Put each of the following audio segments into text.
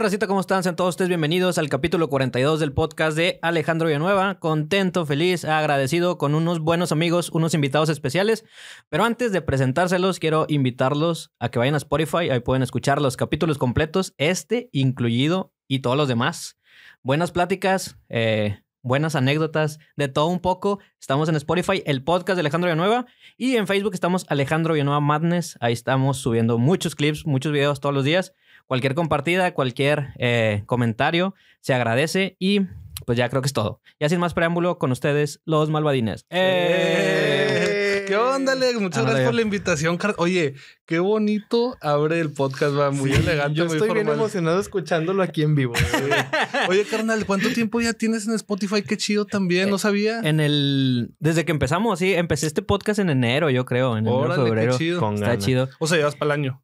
Hola, ¿cómo están? Sean todos ustedes bienvenidos al capítulo 42 del podcast de Alejandro Villanueva. Contento, feliz, agradecido con unos buenos amigos, unos invitados especiales. Pero antes de presentárselos, quiero invitarlos a que vayan a Spotify. Ahí pueden escuchar los capítulos completos, este incluido y todos los demás. Buenas pláticas, eh, buenas anécdotas, de todo un poco. Estamos en Spotify, el podcast de Alejandro Villanueva. Y en Facebook estamos Alejandro Villanueva Madness. Ahí estamos subiendo muchos clips, muchos videos todos los días. Cualquier compartida, cualquier eh, comentario se agradece y pues ya creo que es todo. Ya sin más preámbulo, con ustedes, los malvadines. ¡Eh! ¡Eh! ¿Qué onda, Alex? Muchas gracias por la invitación. Oye, qué bonito abre el podcast, va muy elegante. Yo estoy bien emocionado escuchándolo aquí en vivo. Oye, carnal, ¿cuánto tiempo ya tienes en Spotify? Qué chido también, no sabía. En el. Desde que empezamos, sí, empecé este podcast en enero, yo creo, en enero, febrero. Está chido. O sea, llevas para el año.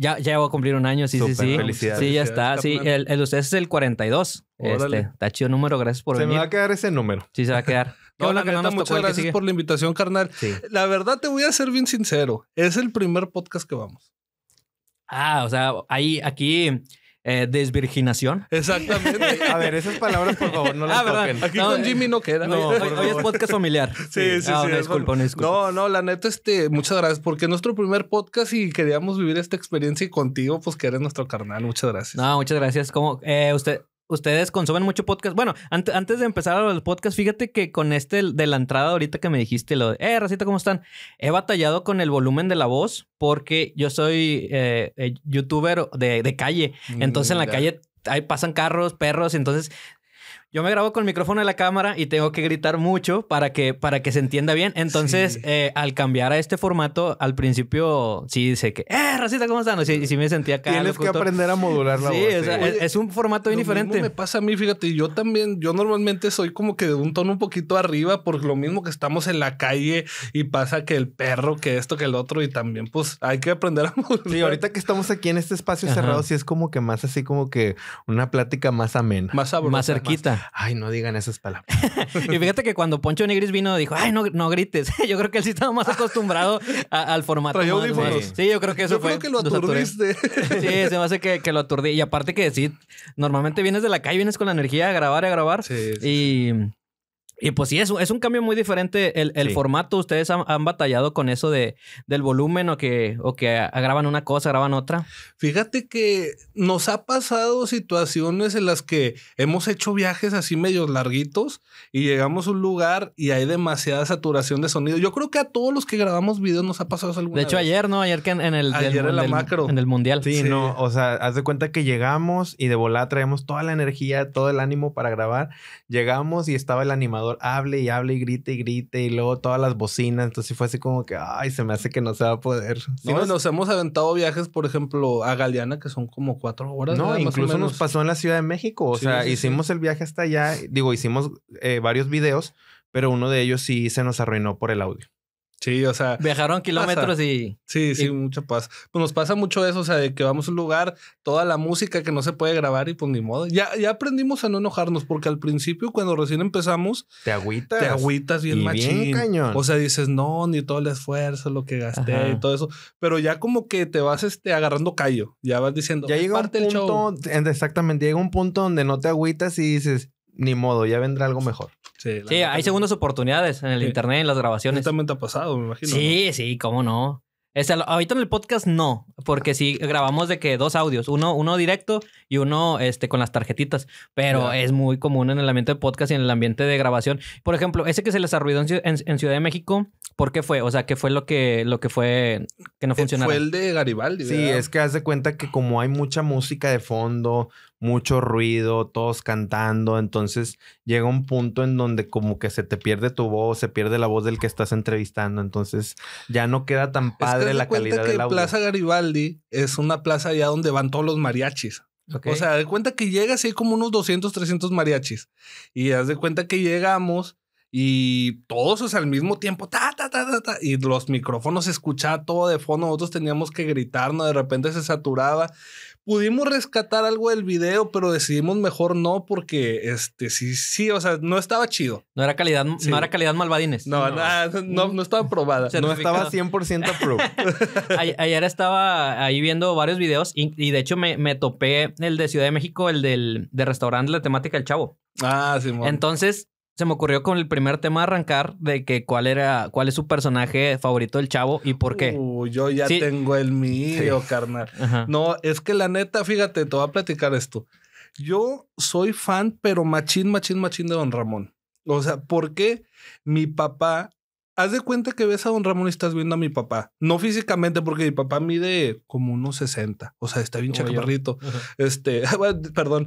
Ya, ya voy a cumplir un año, sí, sí, sí. Felicidades. Sí, ya está. Sí, el, el de es el 42. Este, está chido número, gracias por venir. Se me va a quedar ese número. Sí, se va a quedar. no, la que muchas gracias por la invitación, carnal. La verdad, te voy a ser bien sincero. Es el primer podcast que vamos. Ah, o sea, ahí, aquí eh, desvirginación. Exactamente. A ver, esas palabras, por favor, no las ah, toquen. Aquí con eh, Jimmy no queda. No, hoy, es podcast familiar. Sí, sí, sí. Ah, sí No, no, la neta, este, muchas gracias, porque es nuestro primer podcast y queríamos vivir esta experiencia y contigo, pues que eres nuestro carnal. Muchas gracias. No, muchas gracias. Como eh, usted, ustedes consumen mucho podcast. Bueno, antes, antes de empezar los podcast, fíjate que con este de la entrada ahorita que me dijiste, lo de, eh, Racita, ¿cómo están? He batallado con el volumen de la voz porque yo soy eh, eh, youtuber de, calle. Entonces en la mm, calle pasan carros, perros, entonces yo me grabo con el micrófono de la cámara y tengo que gritar mucho para que, para que se entienda bien. Entonces, eh, al cambiar a este formato, al principio sí dice que, ¡eh, racista ¿cómo están? Y sí, sí, me sentía acá. Tienes que aprender a modular la sí, O es, un formato bien diferente. me pasa a mí, fíjate, yo también, yo normalmente soy como que de un tono un poquito arriba, por lo mismo que estamos en la calle y pasa que el perro, que esto, que el otro, y también, pues hay que aprender a modular. ahorita que estamos aquí en este espacio cerrado, sí es como que más así como que una plática más amena. Más Más cerquita. Ay, no digan esas palabras. y fíjate que cuando Poncho Negris vino, dijo, ay, no, no grites. yo creo que él sí estaba más acostumbrado al formato. Traía audífonos. Sí. yo creo que eso fue. creo que lo aturdiste. sí, se me hace que, que, lo aturdí. Y aparte que sí, normalmente vienes de la calle, vienes con la energía a grabar y a grabar. Sí, sí. Y y pues sí, es, es un cambio muy diferente el, el formato. ¿Ustedes han, batallado con eso de, del volumen o que, o que graban una cosa, graban otra? Fíjate que nos ha pasado situaciones en las que hemos hecho viajes así medios larguitos y llegamos a un lugar y hay demasiada saturación de sonido. Yo creo que a todos los que grabamos videos nos ha pasado eso alguna De hecho, ayer, ¿no? Ayer que en, el, en macro. En el mundial. Sí, no. O sea, haz de cuenta que llegamos y de volada traemos toda la energía, todo el ánimo para grabar. Llegamos y estaba el animador hable y hable y grite y grite y luego todas las bocinas. Entonces fue así como que, ay, se me hace que no se va a poder. ¿Sí nos hemos aventado viajes, por ejemplo, a Galeana, que son como cuatro horas. incluso nos pasó en la Ciudad de México. O sea, hicimos el viaje hasta allá. Digo, hicimos eh, varios videos, pero uno de ellos sí se nos arruinó por el audio. Sí, o sea. Viajaron kilómetros y. Sí, sí, mucha paz. Pues nos pasa mucho eso, o sea, de que vamos a un lugar, toda la música que no se puede grabar y pues ni modo. Ya, ya aprendimos a no enojarnos, porque al principio, cuando recién empezamos. Te agüitas. Te agüitas bien y machín. Bien cañón. O sea, dices, no, ni todo el esfuerzo, lo que gasté y todo eso. Pero ya como que te vas este, agarrando callo. Ya vas diciendo, ya llega un punto, Exactamente, llega un punto donde no te agüitas y dices, ni modo, ya vendrá algo mejor. Sí, hay segundas oportunidades en el internet, en las grabaciones. También te ha pasado, me imagino. Sí, sí, cómo no. Este, ahorita en el podcast no, porque si sí, grabamos de que dos audios, uno, uno directo y uno este, con las tarjetitas, pero es muy común en el ambiente de podcast y en el ambiente de grabación. Por ejemplo, ese que se les arruinó en, Ciudad de México, ¿por qué fue? O sea, ¿qué fue lo que, lo que fue que no funcionaba? Eh, fue el de Garibaldi. Sí, es que haz de cuenta que como hay mucha música de fondo, mucho ruido, todos cantando, entonces llega un punto en donde como que se te pierde tu voz, se pierde la voz del que estás entrevistando, entonces ya no queda tan padre la calidad que la Plaza Garibaldi es una plaza ya donde van todos los mariachis. O sea, de cuenta que llega así como unos 200, 300 mariachis. Y haz de cuenta que llegamos y todos o al mismo tiempo, ta, ta, ta, ta, y los micrófonos se escuchaba todo de fondo, nosotros teníamos que gritarnos, de repente se saturaba pudimos rescatar algo del video, pero decidimos mejor no porque este sí sí, o sea, no estaba chido. No era calidad, no era calidad malvadines. No, ah, no, no, no, estaba probada. No estaba 100% approved. Ayer estaba ahí viendo varios videos y, de hecho me, topé el de Ciudad de México, el del de restaurante la temática del chavo. Ah, sí. Entonces, se me ocurrió con el primer tema arrancar de que cuál era, cuál es su personaje favorito del chavo y por qué. yo ya tengo el mío, carnal. No, es que la neta, fíjate, te voy a platicar esto. Yo soy fan, pero machín, machín, machín de Don Ramón. O sea, ¿por qué mi papá Haz de cuenta que ves a don Ramón y estás viendo a mi papá. No físicamente, porque mi papá mide como unos 60. O sea, está bien chaparrito. Este, perdón.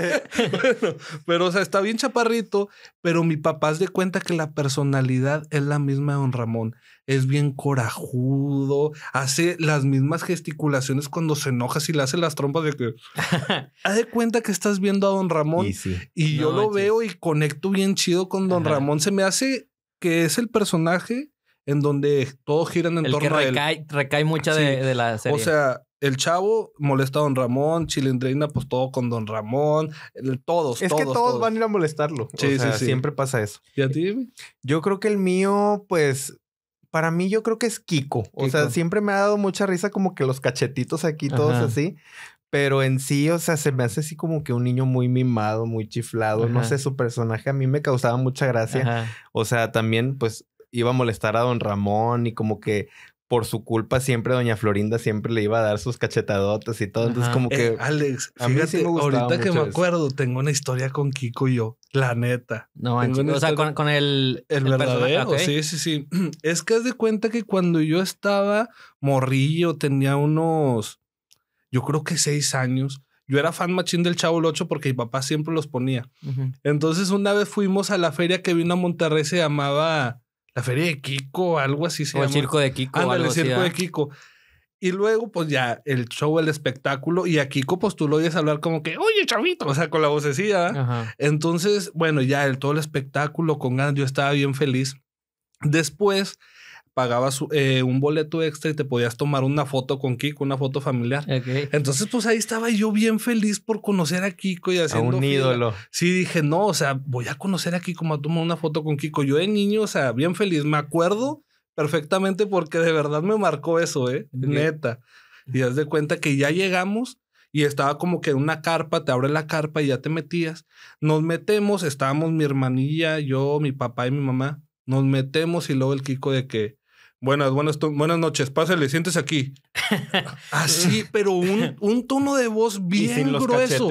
pero, o sea, está bien chaparrito, pero mi papá haz de cuenta que la personalidad es la misma de don Ramón. Es bien corajudo, hace las mismas gesticulaciones cuando se enoja y le hace las trompas de que. haz de cuenta que estás viendo a don Ramón. Y, yo lo veo y conecto bien chido con don Ramón. Se me hace que es el personaje en donde todos giran en torno a él. Recae mucha de, la serie. O sea, el chavo molesta a Don Ramón, Chilindrina, pues todo con Don Ramón, todos, es todos. que todos, van a ir a molestarlo. Sí, sí, Siempre pasa eso. ¿Y a ti? Yo creo que el mío, pues, para mí yo creo que es Kiko. O sea, siempre me ha dado mucha risa como que los cachetitos aquí, todos así. Pero en sí, o sea, se me hace así como que un niño muy mimado, muy chiflado. No sé, su personaje a mí me causaba mucha gracia. O sea, también pues iba a molestar a don Ramón y como que por su culpa siempre doña Florinda siempre le iba a dar sus cachetadotas y todo. Entonces como eh, que... Alex, a fíjate, mí sí me ahorita que me acuerdo, tengo una historia con Kiko y yo, la neta. No, o sea, con, el... El, verdadero, sí, sí, sí. Es que haz de cuenta que cuando yo estaba morrillo, tenía unos yo creo que seis años. Yo era fan machín del Chavo Locho porque mi papá siempre los ponía. Entonces, una vez fuimos a la feria que vino a Monterrey, se llamaba la Feria de Kiko, algo así se o El Circo de Kiko. el Circo de ¿ah? Kiko. Y luego, pues ya el show, el espectáculo, y a Kiko, pues tú lo oyes hablar como que, oye, chavito, o sea, con la vocecilla. ¿ah? Entonces, bueno, ya el todo el espectáculo con ganas, yo estaba bien feliz. Después, pagabas eh, un boleto extra y te podías tomar una foto con Kiko, una foto familiar. Entonces, pues ahí estaba yo bien feliz por conocer a Kiko y haciendo. A un ídolo. Sí, dije, no, o sea, voy a conocer a Kiko, me a tomar una foto con Kiko. Yo de niño, o sea, bien feliz. Me acuerdo perfectamente porque de verdad me marcó eso, ¿eh? Neta. Y haz de cuenta que ya llegamos y estaba como que una carpa, te abre la carpa y ya te metías. Nos metemos, estábamos mi hermanilla, yo, mi papá y mi mamá. Nos metemos y luego el Kiko de que Buenas, buenas, buenas noches. Pásale, sientes aquí. Así, ah, pero un, tono de voz bien grueso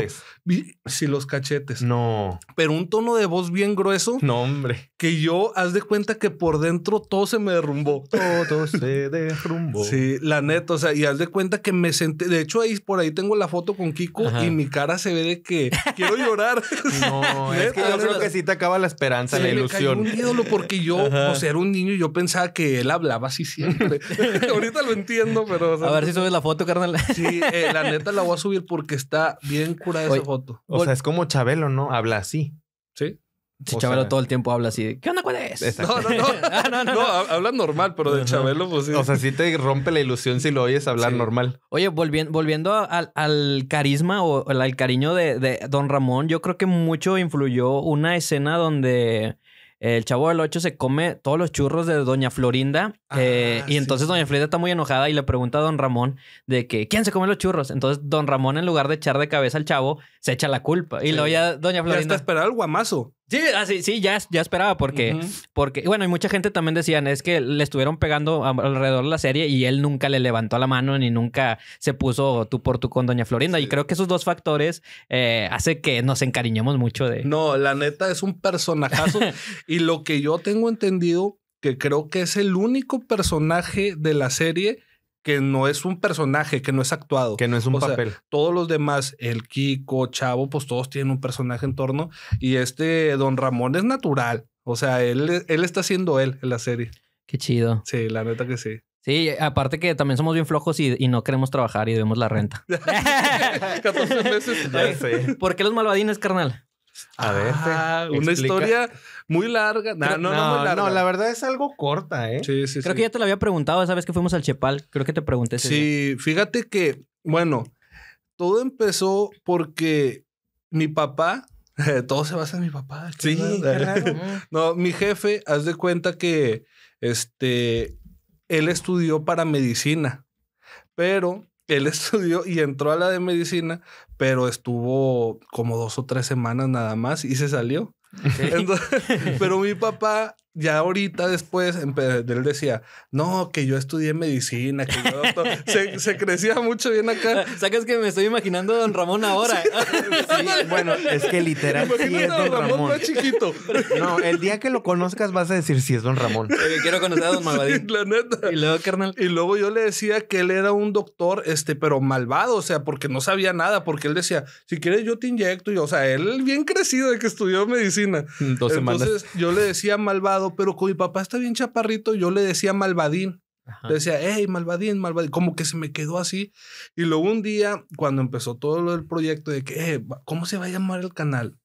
si los cachetes. No. Pero un tono de voz bien grueso. No, hombre. Que yo, haz de cuenta que por dentro todo se me derrumbó. Todo se derrumbó. Sí, la neta. O sea, y haz de cuenta que me senté. De hecho, ahí por ahí tengo la foto con Kiko y mi cara se ve de que quiero llorar. No, es que yo creo que sí te acaba la esperanza, la ilusión. Me cayó un ídolo porque yo, o sea, era un niño y yo pensaba que él hablaba así siempre. Ahorita lo entiendo, pero. a ver si subes la foto, carnal. Sí, eh, la neta la voy a subir porque está bien curada esa foto. O sea, es como Chabelo, ¿no? Habla así. Sí. Si Chabelo todo el tiempo habla así ¿qué onda ¿Cuál es? No, no, no. Ah, habla normal, pero de Chabelo, pues sí. O sea, sí te rompe la ilusión si lo oyes hablar normal. Oye, volviendo, volviendo al, carisma o al, cariño de, Don Ramón, yo creo que mucho influyó una escena donde el chavo del 8 se come todos los churros de Doña Florinda. Ah, eh, y entonces Doña Florinda está muy enojada y le pregunta a Don Ramón de que quién se come los churros. Entonces Don Ramón, en lugar de echar de cabeza al chavo, se echa la culpa. Y lo oye ya Doña Florinda. Ya está esperando el guamazo. Sí, así, ah, sí, ya, ya esperaba porque, porque, bueno, y mucha gente también decían, es que le estuvieron pegando alrededor de la serie y él nunca le levantó la mano ni nunca se puso tú por tú con Doña Florinda. Y creo que esos dos factores eh, hace que nos encariñemos mucho de... No, la neta es un personajazo y lo que yo tengo entendido, que creo que es el único personaje de la serie que no es un personaje, que no es actuado. Que no es un papel. todos los demás, el Kiko, Chavo, pues todos tienen un personaje en torno. Y este Don Ramón es natural. O sea, él, él está siendo él en la serie. Qué chido. Sí, la neta que sí. Sí, aparte que también somos bien flojos y, y no queremos trabajar y debemos la renta. 14 meses. ¿Por qué los malvadines, carnal? A ver, ah, una historia muy larga. no, no, no, la verdad es algo corta, ¿eh? Creo que ya te lo había preguntado esa vez que fuimos al Chepal. Creo que te pregunté. Ese sí, fíjate que, bueno, todo empezó porque mi papá, todo se basa en mi papá. Sí, claro. no, mi jefe, haz de cuenta que este, él estudió para medicina, pero él estudió y entró a la de medicina, pero estuvo como dos o tres semanas nada más y se salió. pero mi papá ya ahorita después, él decía, no, que yo estudié medicina, que yo Se, crecía mucho bien acá. Ah, Sacas que me estoy imaginando a Don Ramón ahora. bueno, es que literal es Don Ramón. Ramón. chiquito. No, el día que lo conozcas vas a decir si es Don Ramón. quiero conocer a Don Malvadín. la neta. Y luego, carnal. Y luego yo le decía que él era un doctor, este, pero malvado, o sea, porque no sabía nada, porque él decía, si quieres yo te inyecto. o sea, él bien crecido de que estudió medicina. Entonces yo le decía malvado pero con mi papá está bien chaparrito, yo le decía malvadín. Le decía, hey, malvadín, malvadín, como que se me quedó así. Y luego un día, cuando empezó todo el proyecto de que, eh, ¿cómo se va a llamar el canal?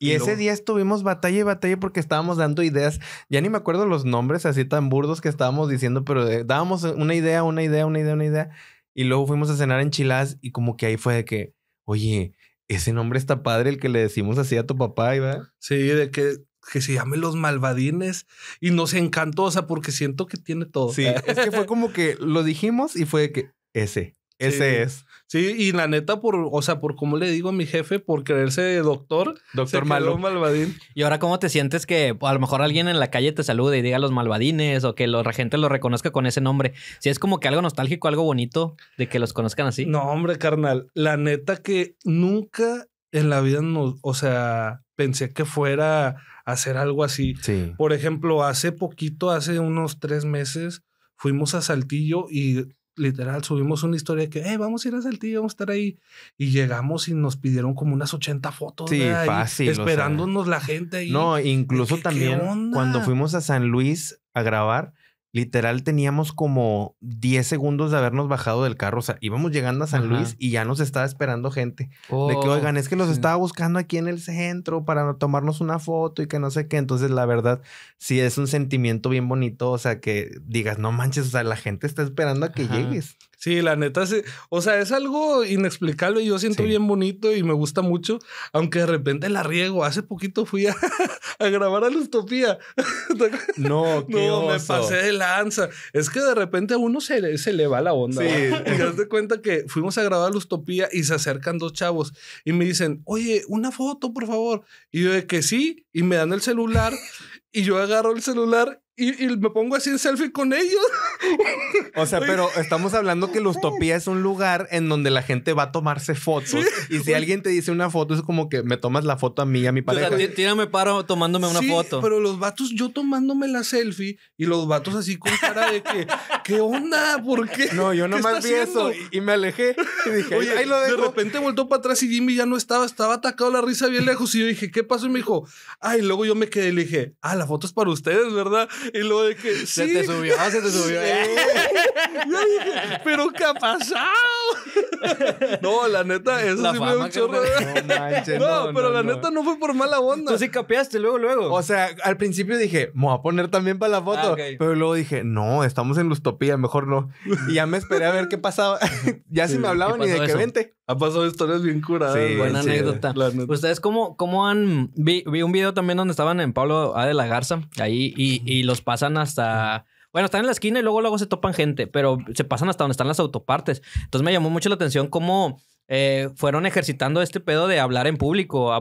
Y, ese día estuvimos batalla y batalla porque estábamos dando ideas. Ya ni me acuerdo los nombres así tan burdos que estábamos diciendo, pero dábamos una idea, una idea, una idea, una idea. Y luego fuimos a cenar en Chilás y como que ahí fue de que, oye, ese nombre está padre, el que le decimos así a tu papá, Sí, de que que se llame Los Malvadines y nos encantó, o sea, porque siento que tiene todo. Sí, es que fue como que lo dijimos y fue que ese, ese es. Sí, y la neta, por, o sea, por cómo le digo a mi jefe, por creerse doctor, doctor malo. malvadín. Y ahora, ¿cómo te sientes que a lo mejor alguien en la calle te salude y diga los malvadines o que la gente lo reconozca con ese nombre? Si es como que algo nostálgico, algo bonito de que los conozcan así. No, hombre, carnal, la neta que nunca en la vida, nos, o sea, pensé que fuera hacer algo así. Sí. Por ejemplo, hace poquito, hace unos tres meses, fuimos a Saltillo y literal subimos una historia de que, hey, eh, vamos a ir a Saltillo, vamos a estar ahí. Y llegamos y nos pidieron como unas 80 fotos. Sí, fácil. Esperándonos la gente No, incluso también cuando fuimos a San Luis a grabar, literal teníamos como 10 segundos de habernos bajado del carro. O sea, íbamos llegando a San Luis y ya nos estaba esperando gente. de que, oh, oigan, es que los estaba buscando aquí en el centro para tomarnos una foto y que no sé qué. Entonces, la verdad, sí es un sentimiento bien bonito. O sea, que digas, no manches, o sea, la gente está esperando a que llegues. Sí, la neta, sí. o sea, es algo inexplicable. Yo siento bien bonito y me gusta mucho, aunque de repente la riego. Hace poquito fui a, grabar a Lustopía. No, qué no, me pasé de lanza. Es que de repente a uno se, se le va la onda. Sí, te das cuenta que fuimos a grabar a Lustopía y se acercan dos chavos y me dicen, oye, una foto, por favor. Y yo de que sí, y me dan el celular. Y yo agarro el celular y, me pongo así en selfie con ellos. O sea, pero estamos hablando que Lustopía es un lugar en donde la gente va a tomarse fotos. Y si alguien te dice una foto, es como que me tomas la foto a mí a mi pareja. O sea, tírame paro tomándome una foto. Pero los vatos, yo tomándome la selfie y los vatos así con cara de que, ¿qué onda? ¿Por qué? No, yo nomás vi eso y me alejé. Y dije, Oye, ahí lo De repente voltó para atrás y Jimmy ya no estaba, estaba atacado la risa bien lejos. Y yo dije, ¿qué pasó? Y me dijo, ay, luego yo me quedé y le dije, ah, la foto es para ustedes, ¿verdad? Y luego de que. se te subió, se te subió. Pero ¿qué ha pasado? No, la neta, eso sí sí fue un chorro. No, pero la neta no fue por mala onda. Tú sí capeaste luego, luego. O sea, al principio dije, me voy a poner también para la foto. Ah, pero luego dije, no, estamos en Lustopía, mejor no. Y ya me esperé a ver qué pasaba. ya sí, si me hablaban y de que vente. Ha pasado historias bien curadas. Sí, buena anécdota. ¿Ustedes cómo, cómo han...? Vi, un video también donde estaban en Pablo A. de la Garza, ahí, y los pasan hasta. Bueno, están en la esquina y luego luego se topan gente, pero se pasan hasta donde están las autopartes. Entonces me llamó mucho la atención cómo eh, fueron ejercitando este pedo de hablar en público.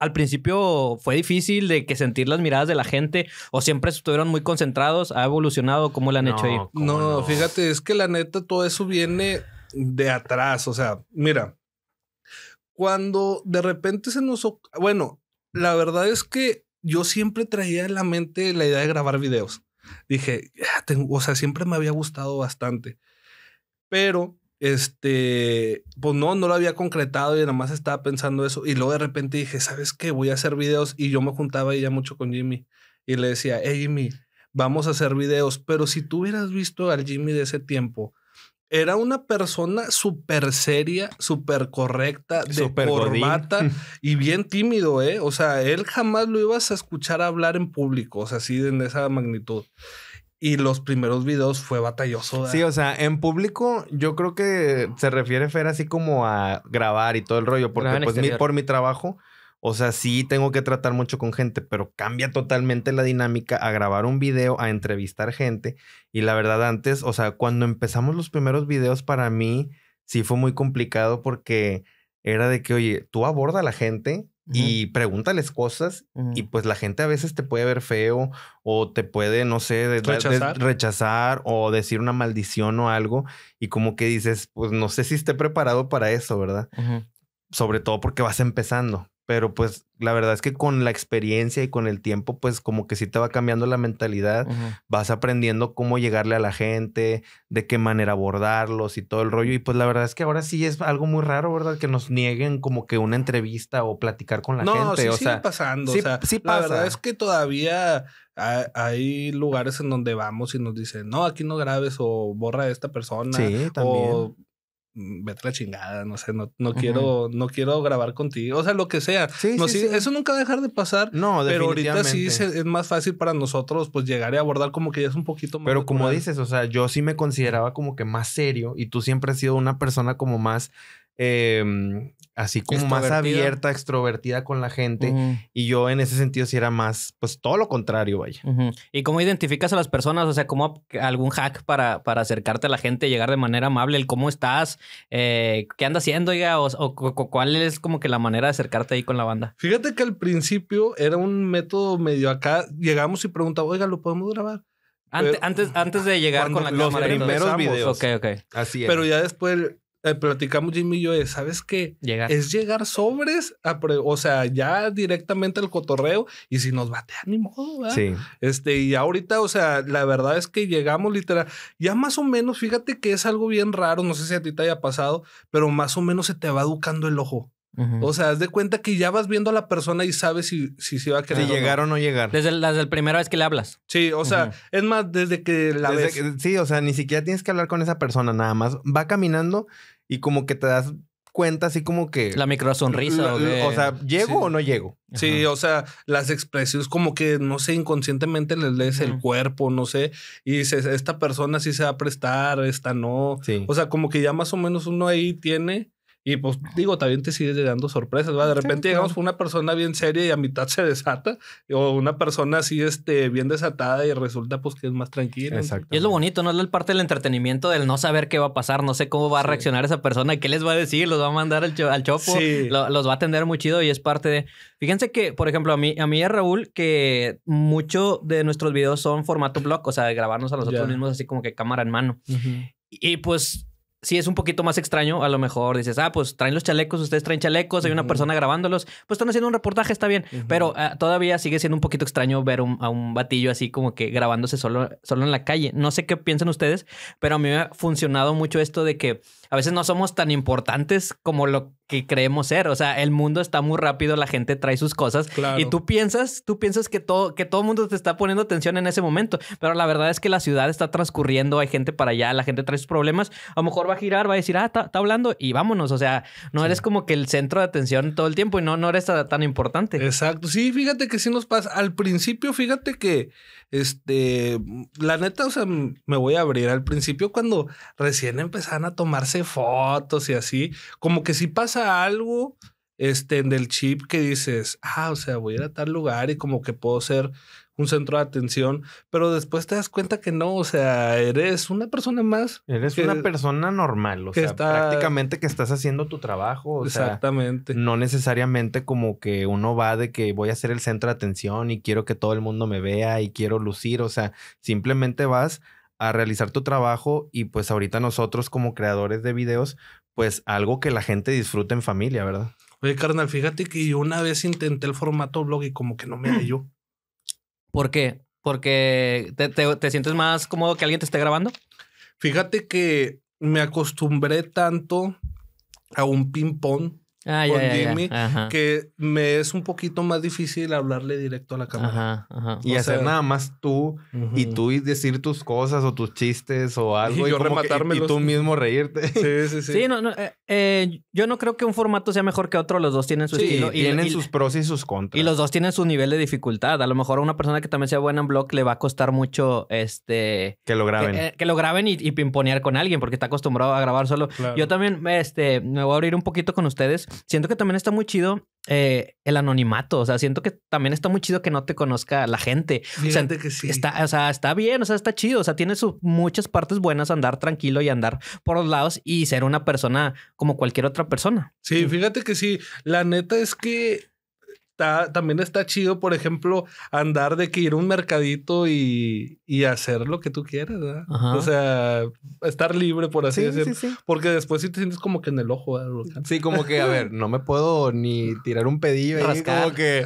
al principio fue difícil de que sentir las miradas de la gente o siempre estuvieron muy concentrados. ¿Ha evolucionado? ¿Cómo lo han hecho ahí? No, no, fíjate, es que la neta todo eso viene de atrás. O sea, mira, cuando de repente se nos... Bueno, la verdad es que yo siempre traía en la mente la idea de grabar videos. Dije, o sea, siempre me había gustado bastante. Pero, este, pues no, no lo había concretado y nada más estaba pensando eso. Y luego de repente dije, ¿sabes qué? Voy a hacer videos. Y yo me juntaba ya mucho con Jimmy y le decía, hey Jimmy, vamos a hacer videos. Pero si tú hubieras visto al Jimmy de ese tiempo, era una persona súper seria, súper correcta, de super corbata y bien tímido, ¿eh? O sea, él jamás lo ibas a escuchar hablar en público, o sea, así en esa magnitud. Y los primeros videos fue batalloso. Sí, o sea, en público yo creo que se refiere Fer así como a grabar y todo el rollo, porque pues por mi trabajo o sea, sí tengo que tratar mucho con gente, pero cambia totalmente la dinámica a grabar un video, a entrevistar gente. Y la verdad, antes, o sea, cuando empezamos los primeros videos, para mí sí fue muy complicado porque era de que, oye, tú aborda a la gente y pregúntales cosas y pues la gente a veces te puede ver feo o te puede, no sé, ¿Rechazar? o decir una maldición o algo y como que dices, pues no sé si esté preparado para eso, ¿verdad? Sobre todo porque vas empezando pero pues la verdad es que con la experiencia y con el tiempo, pues como que sí te va cambiando la mentalidad, vas aprendiendo cómo llegarle a la gente, de qué manera abordarlos y todo el rollo. Y pues la verdad es que ahora sí es algo muy raro, ¿verdad? Que nos nieguen como que una entrevista o platicar con la no, gente. Sí, o sigue pasando. o sea, sí pasa. La verdad es que todavía hay, lugares en donde vamos y nos dicen, no, aquí no grabes o borra a esta persona. Sí, también. Mm, vete la chingada, no sé, no, no quiero, no quiero grabar contigo, o sea, lo que sea. no, Eso nunca va a dejar de pasar. No, Pero ahorita sí es más fácil para nosotros, pues, llegar a abordar como que ya es un poquito más. Pero como dices, o sea, yo sí me consideraba como que más serio y tú siempre has sido una persona como más Em, así como más abierta, extrovertida con la gente. Y yo en ese sentido sí era más, pues todo lo contrario, vaya. ¿Y cómo identificas a las personas? O sea, ¿cómo algún hack para, para acercarte a la gente, llegar de manera amable, el cómo estás, eh, qué andas haciendo, oiga, o, cuál es como que la manera de acercarte ahí con la banda? Fíjate que al principio era un método medio acá, llegamos y preguntamos, oiga, ¿lo podemos grabar? antes, antes de llegar con la los cámara. Los primeros videos. Ok, ok. Así es. Pero ya después eh, platicamos Jimmy y yo ¿sabes qué? Llegar. Es llegar sobres, o sea, ya directamente al cotorreo y si nos batean, ni modo, ¿verdad? Sí. Este, y ahorita, o sea, la verdad es que llegamos literal, ya más o menos, fíjate que es algo bien raro, no sé si a ti te haya pasado, pero más o menos se te va educando el ojo. O sea, haz de cuenta que ya vas viendo a la persona y sabes si, si se va a querer. llegar o no, llegar. Desde, la primera vez que le hablas. Sí, o sea, es más, desde que la ves. sí, o sea, ni siquiera tienes que hablar con esa persona, nada más va caminando y como que te das cuenta así como que... La micro sonrisa o sea, ¿llego o no llego? Sí, o sea, las expresiones como que, no sé, inconscientemente les lees el cuerpo, no sé, y dices, esta persona sí se va a prestar, esta no. O sea, como que ya más o menos uno ahí tiene y pues digo, también te sigues dando sorpresas, ¿va? De repente llegamos con una persona bien seria y a mitad se desata, o una persona así este, bien desatada y resulta pues que es más tranquila. Exacto. Y es lo bonito, ¿no? Es la parte del entretenimiento del no saber qué va a pasar, no sé cómo va a reaccionar esa persona, qué les va a decir, los va a mandar al, chopo, los va a atender muy chido y es parte de... Fíjense que, por ejemplo, a mí, a mí y a Raúl, que mucho de nuestros videos son formato blog, o sea, de grabarnos a nosotros mismos así como que cámara en mano. Y pues si es un poquito más extraño, a lo mejor dices, ah, pues traen los chalecos, ustedes traen chalecos, hay una persona grabándolos, pues están haciendo un reportaje, está bien. Pero ah, todavía sigue siendo un poquito extraño ver a un batillo así como que grabándose solo, solo en la calle. No sé qué piensan ustedes, pero a mí me ha funcionado mucho esto de que a veces no somos tan importantes como lo que creemos ser. O sea, el mundo está muy rápido, la gente trae sus cosas y tú piensas, tú piensas que todo, que todo el mundo te está poniendo atención en ese momento, pero la verdad es que la ciudad está transcurriendo, hay gente para allá, la gente trae sus problemas. A lo mejor va a girar, va a decir, ah, está hablando y vámonos. O sea, no eres como que el centro de atención todo el tiempo y no, no eres tan importante. Exacto. Sí, fíjate que sí nos pasa. Al principio, fíjate que este, la neta, o sea, me voy a abrir. Al principio, cuando recién empezaban a tomarse fotos y así, como que si pasa algo, este, del chip que dices, ah, o sea, voy a ir a tal lugar y como que puedo ser un centro de atención, pero después te das cuenta que no, o sea, eres una persona más. Eres una persona normal, o sea, prácticamente que estás haciendo tu trabajo. O Exactamente. no necesariamente como que uno va de que voy a ser el centro de atención y quiero que todo el mundo me vea y quiero lucir, o sea, simplemente vas a realizar tu trabajo y pues ahorita nosotros como creadores de videos, pues algo que la gente disfrute en familia, ¿verdad? Oye, carnal, fíjate que yo una vez intenté el formato blog y como que no me halló. ¿Por qué? Porque te, sientes más cómodo que alguien te esté grabando. Fíjate que me acostumbré tanto a un ping-pong con ah, Jimmy, que me es un poquito más difícil hablarle directo a la cámara. Y hacer nada más tú y tú y decir tus cosas o tus chistes o algo. Y, yo y, y tú mismo reírte. Sí, sí, sí. sí no, eh, eh, yo no creo que un formato sea mejor que otro. Los dos tienen su estilo. Y, tienen sus pros y sus contras. Y los dos tienen su nivel de dificultad. A lo mejor a una persona que también sea buena en blog le va a costar mucho este... Que lo graben. Que, eh, lo graben y, pimponear con alguien porque está acostumbrado a grabar solo. Yo también este, me voy a abrir un poquito con ustedes siento que también está muy chido eh, el anonimato. O sea, siento que también está muy chido que no te conozca la gente. o sea, que sí. está, o sea, está bien, o sea, está chido. O sea, tiene sus muchas partes buenas andar tranquilo y andar por los lados y ser una persona como cualquier otra persona. sí. fíjate que sí. La neta es que también está chido, por ejemplo, andar de que ir a un mercadito y, hacer lo que tú quieras, ¿verdad? O sea, estar libre, por así decirlo. Porque después sí te sientes como que en el ojo, ¿verdad? Sí, como que, a ver, no me puedo ni tirar un pedillo ahí, como que,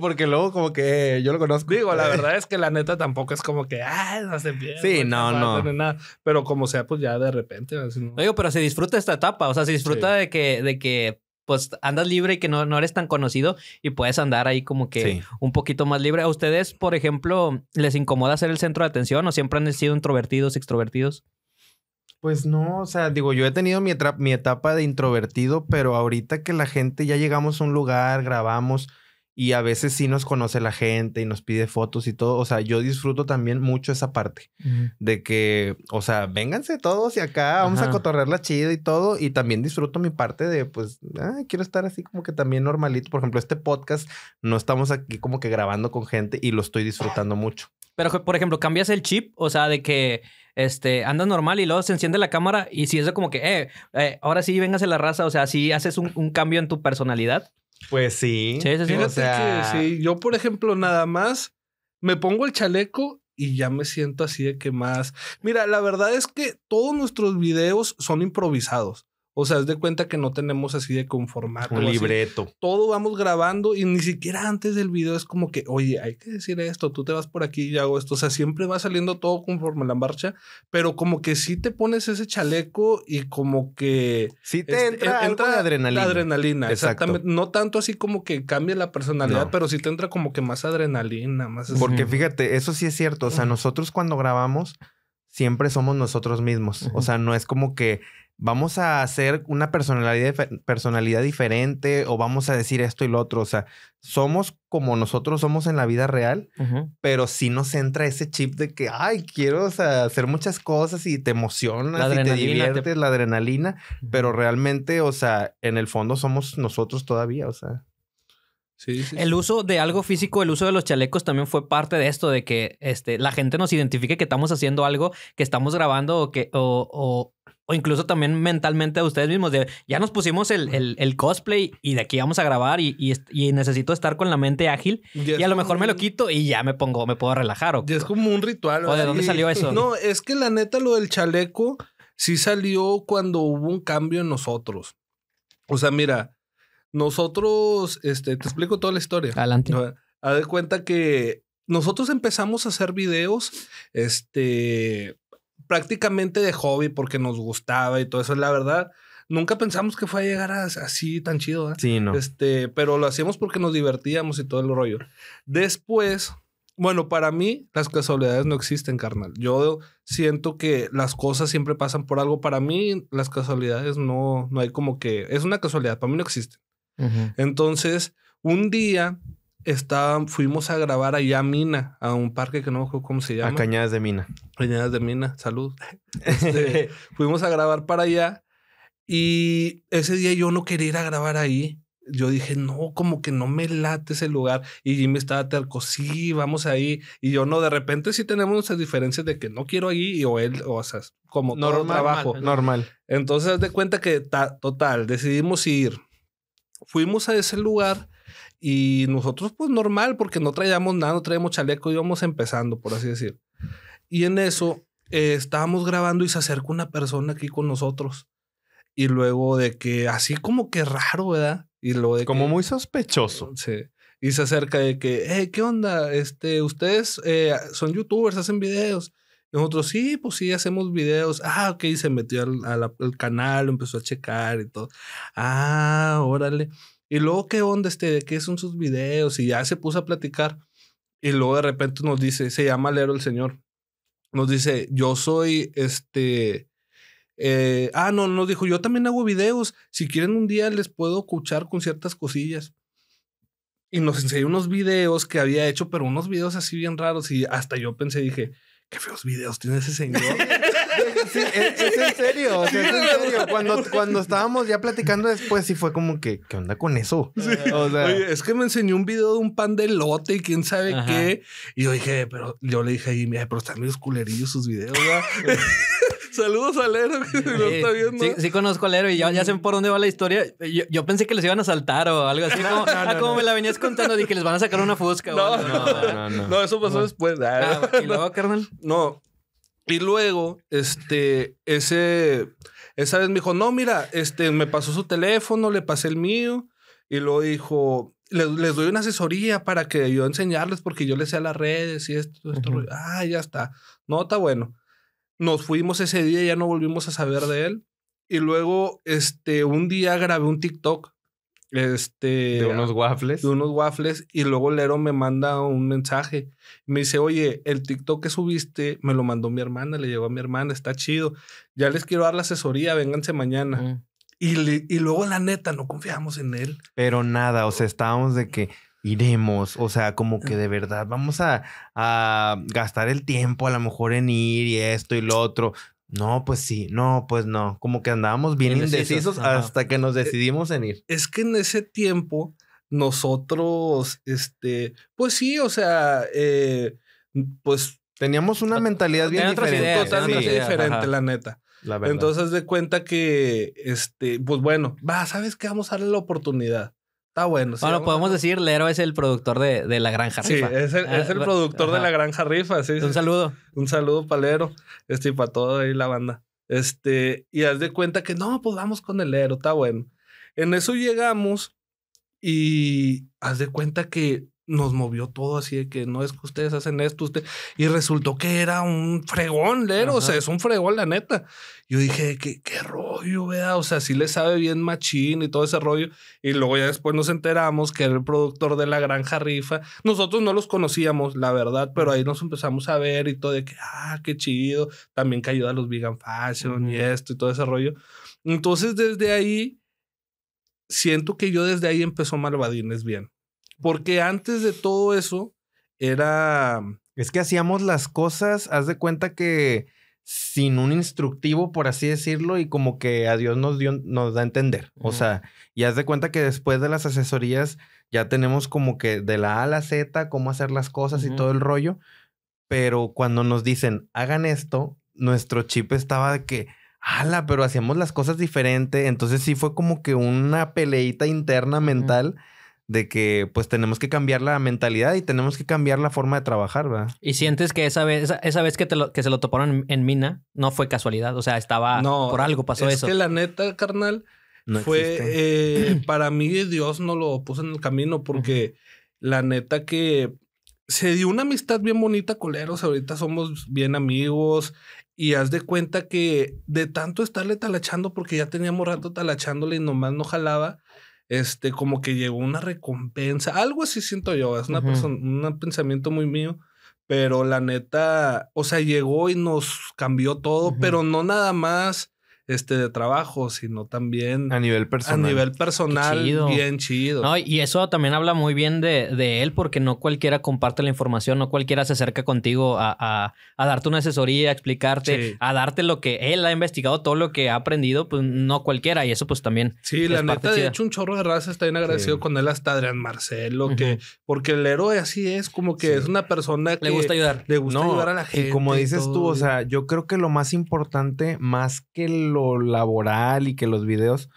porque luego como que yo lo conozco. Digo, la verdad es que la neta tampoco es como que, ah, no se pierde. Sí, no, no. Nada. Pero como sea, pues ya de repente. pero se disfruta esta etapa, o sea, se disfruta de que, de que pues andas libre y que no, eres tan conocido y puedes andar ahí como que un poquito más libre. ¿A ustedes, por ejemplo, les incomoda ser el centro de atención o siempre han sido introvertidos, extrovertidos? Pues no, o sea, digo, yo he tenido mi etapa de introvertido, pero ahorita que la gente ya llegamos a un lugar, grabamos, y a veces sí nos conoce la gente y nos pide fotos y todo. O sea, yo disfruto también mucho esa parte de que, o sea, vénganse todos y acá vamos a a la chida y todo. Y también disfruto mi parte de, pues, quiero estar así como que también normalito. Por ejemplo, este podcast no estamos aquí como que grabando con gente y lo estoy disfrutando mucho. Pero, por ejemplo, cambias el chip, o sea, de que este, andas normal y luego se enciende la cámara y si es como que, eh, eh, ahora sí véngase la raza, o sea, si ¿sí haces un cambio en tu personalidad. Pues sí. Sí, que, sí. Yo, por ejemplo, nada más me pongo el chaleco y ya me siento así de que más. Mira, la verdad es que todos nuestros videos son improvisados. O sea, es de cuenta que no tenemos así de conformar. Un libreto. Todo vamos grabando y ni siquiera antes del video es como que, oye, hay que decir esto, tú te vas por aquí y hago esto. O sea, siempre va saliendo todo conforme la marcha, pero como que sí te pones ese chaleco y como que... Sí te este, entra, entra, adrenalina. La adrenalina, exactamente. No tanto así como que cambia la personalidad, pero sí te entra como que más adrenalina, más... Porque fíjate, eso sí es cierto. O sea, nosotros cuando grabamos siempre somos nosotros mismos. O sea, no es como que vamos a hacer una personalidad, personalidad diferente o vamos a decir esto y lo otro. O sea, somos como nosotros somos en la vida real, pero sí nos entra ese chip de que, ay, quiero hacer muchas cosas y te emocionas y te diviertes, la adrenalina, pero realmente, o sea, en el fondo somos nosotros todavía, o sea. Sí, el uso de algo físico, el uso de los chalecos también fue parte de esto, de que este, la gente nos identifique que estamos haciendo algo, que estamos grabando o que, o o incluso también mentalmente a ustedes mismos, de ya nos pusimos el, el, cosplay y de aquí vamos a grabar y, necesito estar con la mente ágil y a lo mejor me lo quito y ya me pongo, me puedo relajar. O, es como un ritual. o de dónde salió eso? No, es que la neta lo del chaleco sí salió cuando hubo un cambio en nosotros. O sea, mira, nosotros, este, te explico toda la historia. Adelante. Haz de cuenta que nosotros empezamos a hacer videos, este, prácticamente de hobby porque nos gustaba y todo eso, la verdad. Nunca pensamos que fue a llegar así tan chido. ¿eh? Sí, no. Este, pero lo hacíamos porque nos divertíamos y todo el rollo. Después, bueno, para mí las casualidades no existen, carnal. Yo siento que las cosas siempre pasan por algo. Para mí las casualidades no, no hay como que... Es una casualidad, para mí no existe. Entonces, un día estaban fuimos a grabar allá a Mina, a un parque que no me acuerdo cómo se llama. A Cañadas de Mina. Cañadas de Mina, salud. Este, fuimos a grabar para allá y ese día yo no quería ir a grabar ahí. Yo dije, no, como que no me late ese lugar. Y Jimmy estaba terco, sí, vamos ahí. Y yo no, de repente sí tenemos esas diferencias de que no quiero ahí y, o él, o, sea, como normal, trabajo. Normal. Entonces, de cuenta que, total, decidimos ir. Fuimos a ese lugar y nosotros, pues normal, porque no traíamos nada, no traíamos chaleco, íbamos empezando, por así decir. Y en eso eh, estábamos grabando y se acerca una persona aquí con nosotros. Y luego de que, así como que raro, ¿verdad? Y lo de como muy sospechoso. Sí. Y se acerca de que, eh, ¿qué onda? Este, ustedes eh, son youtubers, hacen videos. nosotros, sí, pues sí, hacemos videos. Ah, ok, y se metió al canal, empezó a checar y todo. Ah, órale. Y luego, ¿qué onda este? ¿De qué son sus videos? Y ya se puso a platicar. Y luego de repente nos dice, se llama Lero el Señor. Nos dice, yo soy este... Eh, ah, no, nos dijo, yo también hago videos. Si quieren un día les puedo escuchar con ciertas cosillas. Y nos enseñó unos videos que había hecho, pero unos videos así bien raros. Y hasta yo pensé, dije, qué feos videos tiene ese señor. es, en serio, es en serio. Cuando, estábamos ya platicando después, sí fue como que, ¿qué onda con eso? O sea, es que me enseñó un video de un pan de lote y quién sabe qué. Y yo dije, pero yo le dije ahí, mira, pero están medio culerillos sus videos, ¿verdad? Saludos a Lero, que sí, lo está viendo. Sí, conozco a Lero y ya, ya sé por dónde va la historia. Yo, pensé que les iban a saltar o algo así. Como, ah, me la venías contando, que les van a sacar una fusca. No, no, no, no, eso pasó después. Ah. Ah, y luego, carnal. No. Y luego, este, ese, esa vez me dijo, no, mira, este, me pasó su teléfono, le pasé el mío. Y luego dijo, les, doy una asesoría para que yo enseñarles porque yo les sé las redes y esto, esto. Ah, ya está. No, está bueno. Nos fuimos ese día, y ya no volvimos a saber de él. Y luego, este, un día grabé un TikTok. Este. De unos waffles. De unos waffles. Y luego Lero me manda un mensaje. Me dice, oye, el TikTok que subiste me lo mandó mi hermana, le llegó a mi hermana, está chido. Ya les quiero dar la asesoría, vénganse mañana. Y, y luego, la neta, no confiamos en él. Pero nada, o sea, estábamos de que iremos. O sea, como que ah. de verdad vamos a, gastar el tiempo a lo mejor en ir y esto y lo otro. No, pues sí, no, pues no. Como que andábamos bien indecisos, hasta que nos eh, decidimos en ir. Es que en ese tiempo nosotros, este, pues sí, o sea, eh, pues... Teníamos una ah, mentalidad bien diferente. totalmente diferente, la neta. La Entonces de cuenta que, este, pues bueno, va, ¿sabes qué? Vamos a darle la oportunidad. Está bueno. bueno, podemos decir, Lero es el productor de, La Granja Rifa. Sí, es el, productor de La Granja Rifa, sí. Un saludo. Un saludo para Lero, este, y para toda ahí la banda. Este, y haz de cuenta que no, pues con el Lero, está bueno. En eso llegamos y haz de cuenta que nos movió todo así de que no es que ustedes hacen esto, usted. Y resultó que era un fregón, Lero. O sea, es un fregón, la neta. Yo dije, qué, qué rollo, vea. O sea, sí le sabe bien machín y todo ese rollo. Y luego ya después nos enteramos que era el productor de la granja rifa. Nosotros no los conocíamos, la verdad, pero ahí nos empezamos a ver y todo de que, ah, qué chido. También que ayuda a los vegan fashion y esto y todo ese rollo. Entonces, desde ahí, siento que yo desde ahí empezó Malvadines bien porque antes de todo eso era... Mm, es que hacíamos las cosas, haz de cuenta que sin un instructivo, por así decirlo, y como que a Dios nos, dio, nos da a entender. O sea, y haz de cuenta que después de las asesorías ya tenemos como que de la A a la Z, cómo hacer las cosas y todo el rollo. Pero cuando nos dicen, hagan esto, nuestro chip estaba de que, ala, pero hacíamos las cosas diferente. Entonces sí fue como que una peleita interna mental de que pues tenemos que cambiar la mentalidad y tenemos que cambiar la forma de trabajar, ¿verdad? Y sientes que esa vez, esa, vez que, te que se lo toparon en, mina no fue casualidad, o sea, estaba por algo pasó es eso. que la neta, carnal, fue eh, para mí Dios no lo puso en el camino porque la neta que se dio una amistad bien bonita, con coleros, ahorita somos bien amigos y haz de cuenta que de tanto estarle talachando porque ya teníamos rato talachándole y nomás no jalaba este, como que llegó una recompensa, algo así siento yo, es una persona, un pensamiento muy mío, pero la neta, o sea, llegó y nos cambió todo, pero no nada más este, de trabajo, sino también a nivel personal. bien chido. y eso también habla muy bien de, él, porque no cualquiera comparte la información, no cualquiera se acerca contigo a, darte una asesoría, a explicarte, a darte lo que él ha investigado, todo lo que ha aprendido, pues no cualquiera, y eso pues también. Sí, la neta, de hecho, un chorro de raza está bien agradecido con él hasta Adrián Marcelo, que, porque el héroe así es, como que es una persona que le gusta ayudar. Le gusta ayudar a la gente. Y como dices tú, o sea, yo creo que lo más importante, más que lo laboral y que los videos,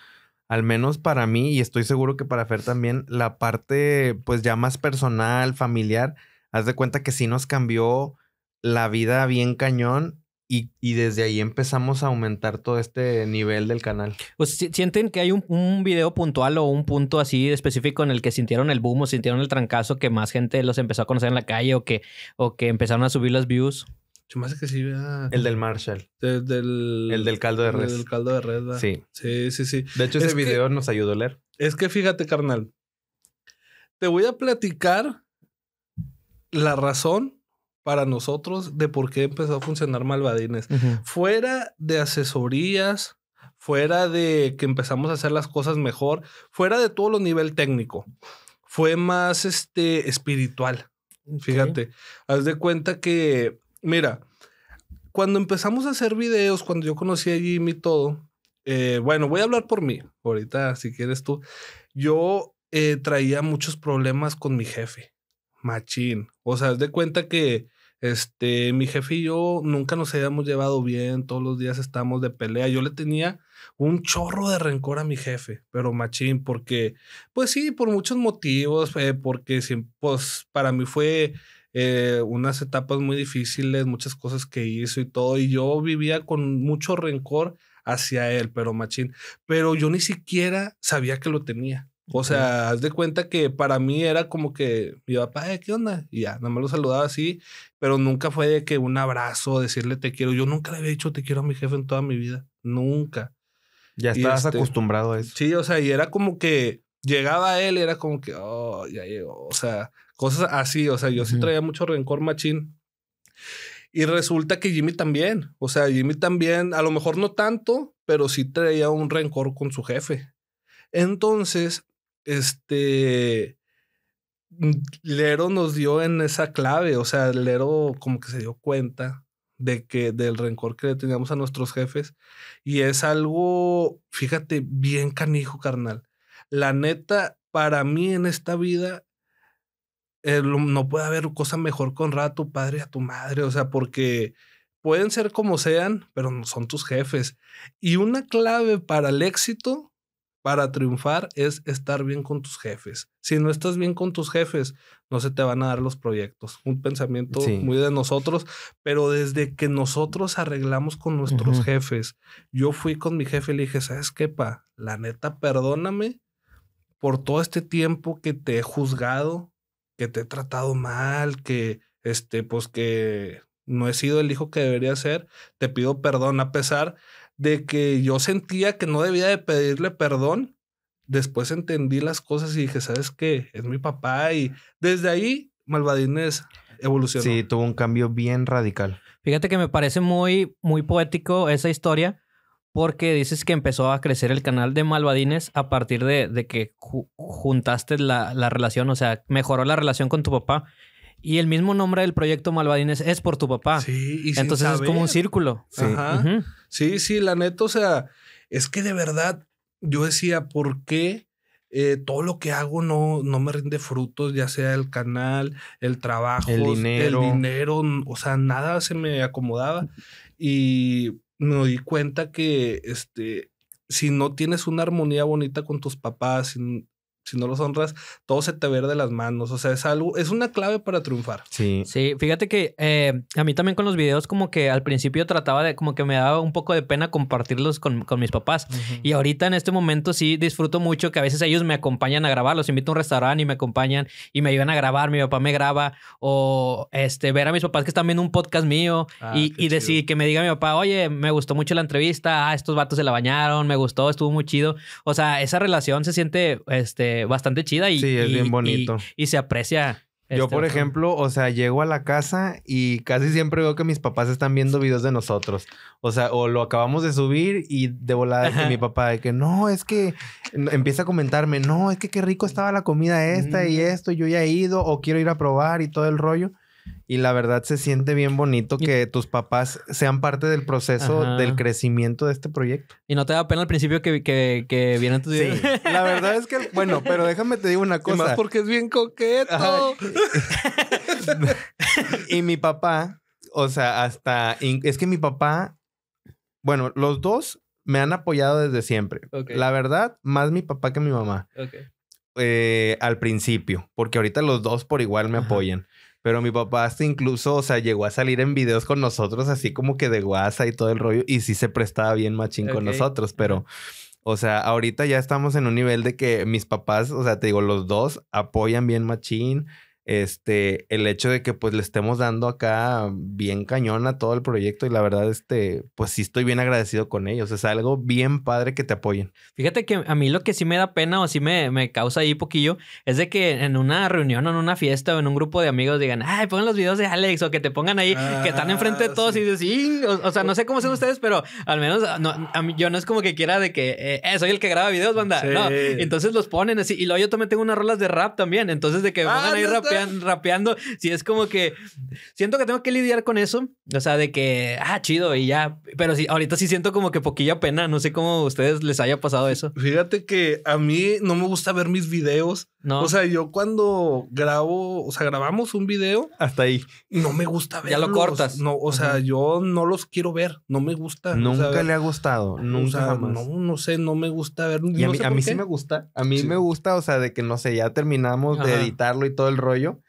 al menos para mí, y estoy seguro que para Fer también, la parte pues ya más personal, familiar, haz de cuenta que sí nos cambió la vida bien cañón y, desde ahí empezamos a aumentar todo este nivel del canal. Pues, ¿Sienten que hay un, un, video puntual o un punto así específico en el que sintieron el boom o sintieron el trancazo que más gente los empezó a conocer en la calle o que, o que empezaron a subir las views? que El del Marshall. del, el del caldo de res. El del caldo de res, Sí. Sí, sí, sí. De hecho, ese video nos ayudó a leer. Es que fíjate, carnal. Te voy a platicar la razón para nosotros de por qué empezó a funcionar Malvadines. Fuera de asesorías, fuera de que empezamos a hacer las cosas mejor, fuera de todo lo nivel técnico, fue más este espiritual. Fíjate, haz de cuenta que mira, cuando empezamos a hacer videos, cuando yo conocí a Jimmy y todo, eh, bueno, voy a hablar por mí, ahorita si quieres tú, yo eh, traía muchos problemas con mi jefe, machín. O sea, de cuenta que este, mi jefe y yo nunca nos habíamos llevado bien, todos los días estamos de pelea. Yo le tenía un chorro de rencor a mi jefe, pero machín, porque, pues sí, por muchos motivos, eh, porque pues, para mí fue eh, unas etapas muy difíciles, muchas cosas que hizo y todo, y yo vivía con mucho rencor hacia él, pero machín, pero yo ni siquiera sabía que lo tenía. O sea, haz de cuenta que para mí era como que mi papá, eh, ¿qué onda? Y ya, nada más lo saludaba así, pero nunca fue de que un abrazo, decirle te quiero. Yo nunca le había dicho te quiero a mi jefe en toda mi vida, nunca. Ya estabas este acostumbrado a eso. Sí, o sea, y era como que llegaba él era como que, oh, ya llegó. O sea, cosas así. O sea, yo sí traía mucho rencor machín. Y resulta que Jimmy también. O sea, Jimmy también, a lo mejor no tanto, pero sí traía un rencor con su jefe. Entonces, este. Lero nos dio en esa clave. O sea, Lero como que se dio cuenta de que del rencor que le teníamos a nuestros jefes. Y es algo, fíjate, bien canijo, carnal la neta, para mí en esta vida eh, no puede haber cosa mejor con honrar a tu padre y a tu madre, o sea, porque pueden ser como sean, pero no son tus jefes. Y una clave para el éxito, para triunfar, es estar bien con tus jefes. Si no estás bien con tus jefes, no se te van a dar los proyectos. Un pensamiento muy de nosotros, pero desde que nosotros arreglamos con nuestros jefes, yo fui con mi jefe y le dije, ¿sabes qué, pa? La neta, perdóname por todo este tiempo que te he juzgado, que te he tratado mal, que este, pues que no he sido el hijo que debería ser, te pido perdón a pesar de que yo sentía que no debía de pedirle perdón. Después entendí las cosas y dije, ¿sabes qué? Es mi papá y desde ahí Malvadines evolucionó. Sí, tuvo un cambio bien radical. Fíjate que me parece muy muy poético esa historia porque dices que empezó a crecer el canal de Malvadines a partir de, de que juntaste la, relación, o sea, mejoró la relación con tu papá. Y el mismo nombre del proyecto Malvadines es por tu papá. Sí, y Entonces es como un círculo. Sí. sí, sí, la neta, o sea, es que de verdad yo decía, ¿por qué eh, todo lo que hago no, no me rinde frutos, ya sea el canal, el trabajo, el dinero. el dinero, o sea, nada se me acomodaba. Y me di cuenta que este, si no tienes una armonía bonita con tus papás, si, si no los honras, todo se te ve de las manos. O sea, es algo, es una clave para triunfar. Sí. Sí, fíjate que eh, a mí también con los videos, como que al principio trataba de, como que me daba un poco de pena compartirlos con, mis papás. Y ahorita en este momento sí disfruto mucho que a veces ellos me acompañan a grabar, los invito a un restaurante y me acompañan y me ayudan a grabar, mi papá me graba, o este, ver a mis papás que están viendo un podcast mío ah, y, y decir que me diga mi papá, oye, me gustó mucho la entrevista, ah, estos vatos se la bañaron, me gustó, estuvo muy chido. O sea, esa relación se siente, este, eh, bastante chida y, es bien bonito. Y, se aprecia. Este yo, por ejemplo, o sea, llego a la casa y casi siempre veo que mis papás están viendo videos de nosotros. O sea, o lo acabamos de subir y de volada que mi papá de que no, es que empieza a comentarme, no, es que qué rico estaba la comida esta y esto, yo ya he ido o quiero ir a probar y todo el rollo. Y la verdad se siente bien bonito que tus papás sean parte del proceso del crecimiento de este proyecto. Y no te da pena al principio que, que, que vienen tus Sí. La verdad es que, bueno, pero déjame te digo una cosa. más porque es bien coqueto. y mi papá, o sea, hasta. Es que mi papá, bueno, los dos me han apoyado desde siempre. La verdad, más mi papá que mi mamá. Eh, al principio, porque ahorita los dos por igual me apoyan. Pero mi papá hasta incluso, o sea, llegó a salir en videos con nosotros, así como que de guasa y todo el rollo, y sí se prestaba bien machín con nosotros, pero... O sea, ahorita ya estamos en un nivel de que mis papás, o sea, te digo, los dos apoyan bien Machín, este, el hecho de que pues le estemos dando acá bien cañón a todo el proyecto y la verdad, este, pues sí estoy bien agradecido con ellos. Es algo bien padre que te apoyen. Fíjate que a mí lo que sí me da pena o sí me, causa ahí poquillo es de que en una reunión o en una fiesta o en un grupo de amigos digan, ay, pongan los videos de Alex o que te pongan ahí, que están enfrente de ah, todos y dices, sí, o, sea, no sé cómo son ustedes, pero al menos ah, yo no es como que quiera de que eh, eh, soy el que graba videos, banda. No, entonces los ponen así y luego yo también tengo unas rolas de rap también, entonces de que van a ir rapeando rapeando. si es como que siento que tengo que lidiar con eso. O sea, de que, ah, chido y ya. Pero si ahorita sí siento como que poquilla pena. No sé cómo a ustedes les haya pasado eso. Fíjate que a mí no me gusta ver mis videos o sea, yo cuando grabo, o sea, grabamos un video. Hasta ahí. No me gusta verlo. Ya lo cortas. No, o sea, yo no los quiero ver. No me gusta. Nunca le ha gustado. Nunca No, no sé, no me gusta ver. Y a mí, sí me gusta. A mí me gusta, o sea, de que no sé, ya terminamos de editarlo y todo el rollo.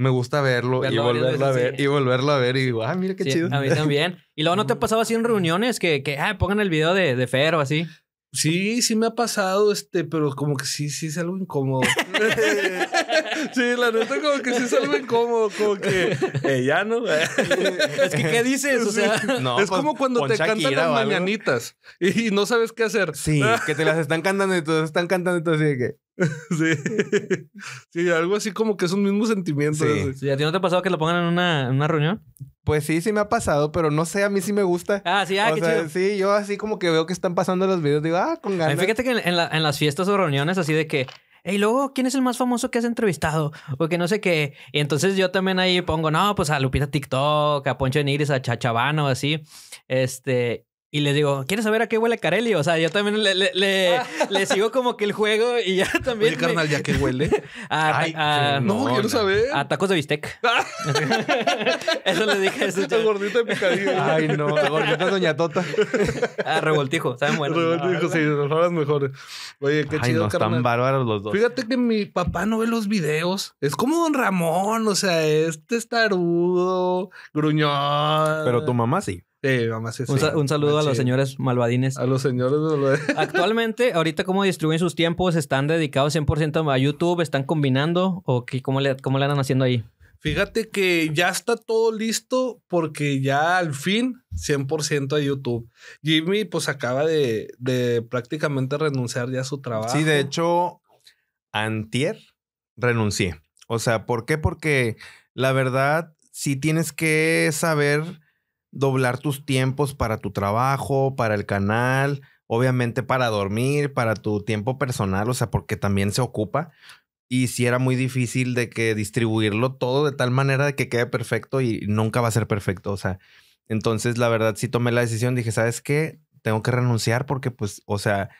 Me gusta verlo, y volverlo a ver y volverlo a ver y digo, ah, mira qué chido. A mí también. Y luego no te ha pasado así en reuniones que, ah, pongan el video de, de Fer o así. Sí, sí me ha pasado, este, pero como que sí, sí es algo incómodo. sí, la neta, como que sí es algo incómodo, como que eh, ya no. es que, ¿qué dices? O sea, no, es pues, como cuando te cantan las mañanitas y, no sabes qué hacer. Sí, que te las están cantando y te están cantando y todo así de que. Sí. algo así como que es un mismo sentimiento. Sí. ¿A ti no te ha pasado que lo pongan en una, reunión? Pues sí, sí me ha pasado, pero no sé, a mí sí me gusta. Ah, sí, ah, Sí, yo así como que veo que están pasando los videos, digo, ah, con ganas. fíjate que en, las fiestas o reuniones así de que hey, luego, ¿quién es el más famoso que has entrevistado? Porque no sé qué. Y entonces yo también ahí pongo, no, pues a Lupita TikTok, a Poncho Nigris, a Chachabano, así. Este, y les digo, ¿quieres saber a qué huele Carelli? O sea, yo también le, le, le, sigo como que el juego y ya también. Oye, carnal, ¿ya qué huele? Ay, no, no, quiero saber. A tacos de bistec. eso le dije. Eso gordito de picadillo. Ay, no. gordita doña Tota. a ah, revoltijo, saben bueno. Revoltijo, ah, sí, Las raras mejores. Oye, qué chido, no, carnal. Están bárbaros los dos. Fíjate que mi papá no ve los videos. Es como don Ramón, o sea, es tarudo, gruñón. Pero tu mamá sí un, saludo a los señores malvadines. A los señores Actualmente, ahorita cómo distribuyen sus tiempos, ¿están dedicados 100% a YouTube? ¿Están combinando? ¿O qué, cómo, le, le andan haciendo ahí? Fíjate que ya está todo listo porque ya al fin 100% a YouTube. Jimmy pues acaba de, prácticamente renunciar ya a su trabajo. Sí, de hecho, antier renuncié. O sea, ¿por qué? Porque la verdad si tienes que saber doblar tus tiempos para tu trabajo, para el canal, obviamente para dormir, para tu tiempo personal, o sea, porque también se ocupa. Y si era muy difícil de que distribuirlo todo de tal manera de que quede perfecto y nunca va a ser perfecto, o sea, entonces la verdad sí tomé la decisión, dije, ¿sabes qué? Tengo que renunciar porque pues, o sea,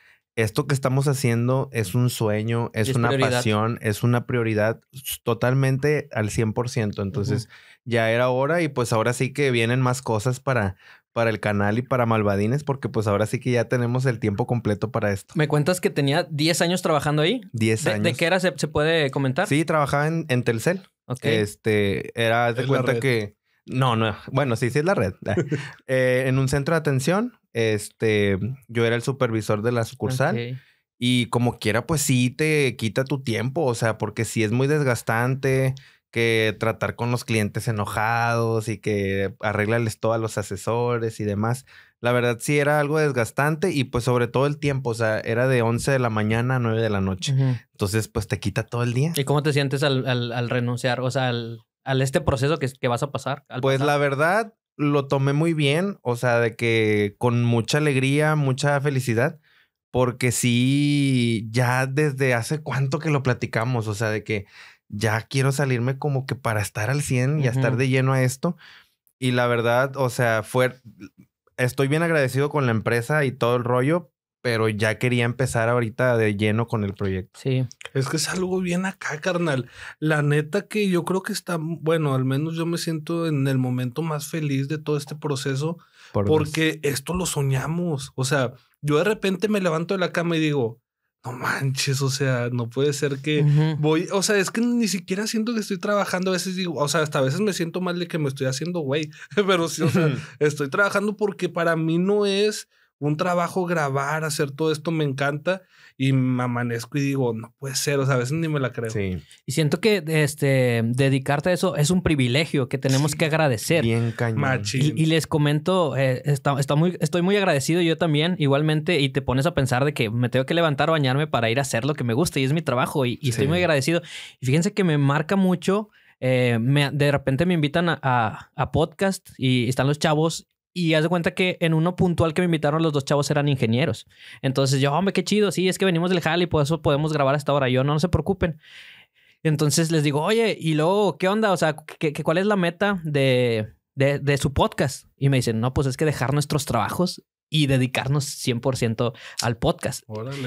esto que estamos haciendo es un sueño, es, una pasión, es una prioridad totalmente al 100%. Entonces ya era hora y pues ahora sí que vienen más cosas para, para el canal y para Malvadines porque pues ahora sí que ya tenemos el tiempo completo para esto. ¿Me cuentas que tenía 10 años trabajando ahí? 10 años. ¿De, qué era? Se, puede comentar? Sí, trabajaba en, Telcel. Ok. Este, era, de cuenta que... No, no, bueno, sí, sí es la red. Eh, en un centro de atención, este, yo era el supervisor de la sucursal. Y como quiera, pues sí te quita tu tiempo, o sea, porque sí es muy desgastante que tratar con los clientes enojados y que arreglarles todo a los asesores y demás. La verdad sí era algo desgastante y pues sobre todo el tiempo, o sea, era de 11 de la mañana a 9 de la noche. Entonces pues te quita todo el día. ¿Y cómo te sientes al, al, al renunciar? O sea, al, al este proceso que, que vas a pasar. pues la verdad, lo tomé muy bien, o sea, de que con mucha alegría, mucha felicidad, porque sí, ya desde hace cuánto que lo platicamos, o sea, de que ya quiero salirme como que para estar al 100 y a estar de lleno a esto. Y la verdad, o sea, fue, estoy bien agradecido con la empresa y todo el rollo, pero ya quería empezar ahorita de lleno con el proyecto. Sí. Es que es algo bien acá, carnal. La neta que yo creo que está, bueno, al menos yo me siento en el momento más feliz de todo este proceso porque esto lo soñamos. O sea, yo de repente me levanto de la cama y digo, no manches, o sea, no puede ser que voy, o sea, es que ni siquiera siento que estoy trabajando, a veces digo, o sea, hasta a veces me siento mal de que me estoy haciendo güey, pero sí, o sea, estoy trabajando porque para mí no es un trabajo grabar, hacer todo esto me encanta y me amanezco y digo, no puede ser, o sea, a veces ni me la creo. Y siento que este, dedicarte a eso es un privilegio que tenemos que agradecer. Bien cañón. Y, les comento, eh, está, muy, estoy muy agradecido yo también, igualmente, y te pones a pensar de que me tengo que levantar, o bañarme para ir a hacer lo que me gusta y es mi trabajo y, estoy muy agradecido. Y fíjense que me marca mucho. Eh, de repente me invitan a podcast y están los chavos y haz de cuenta que en uno puntual que me invitaron los dos chavos eran ingenieros. Entonces yo, hombre, qué chido, sí, es que venimos del Jal y por eso podemos grabar hasta ahora. Yo, no, se preocupen. Entonces les digo, oye, y luego, ¿qué onda? O sea, cuál es la meta de, de, su podcast? Y me dicen, no, pues es que dejar nuestros trabajos y dedicarnos 100% al podcast.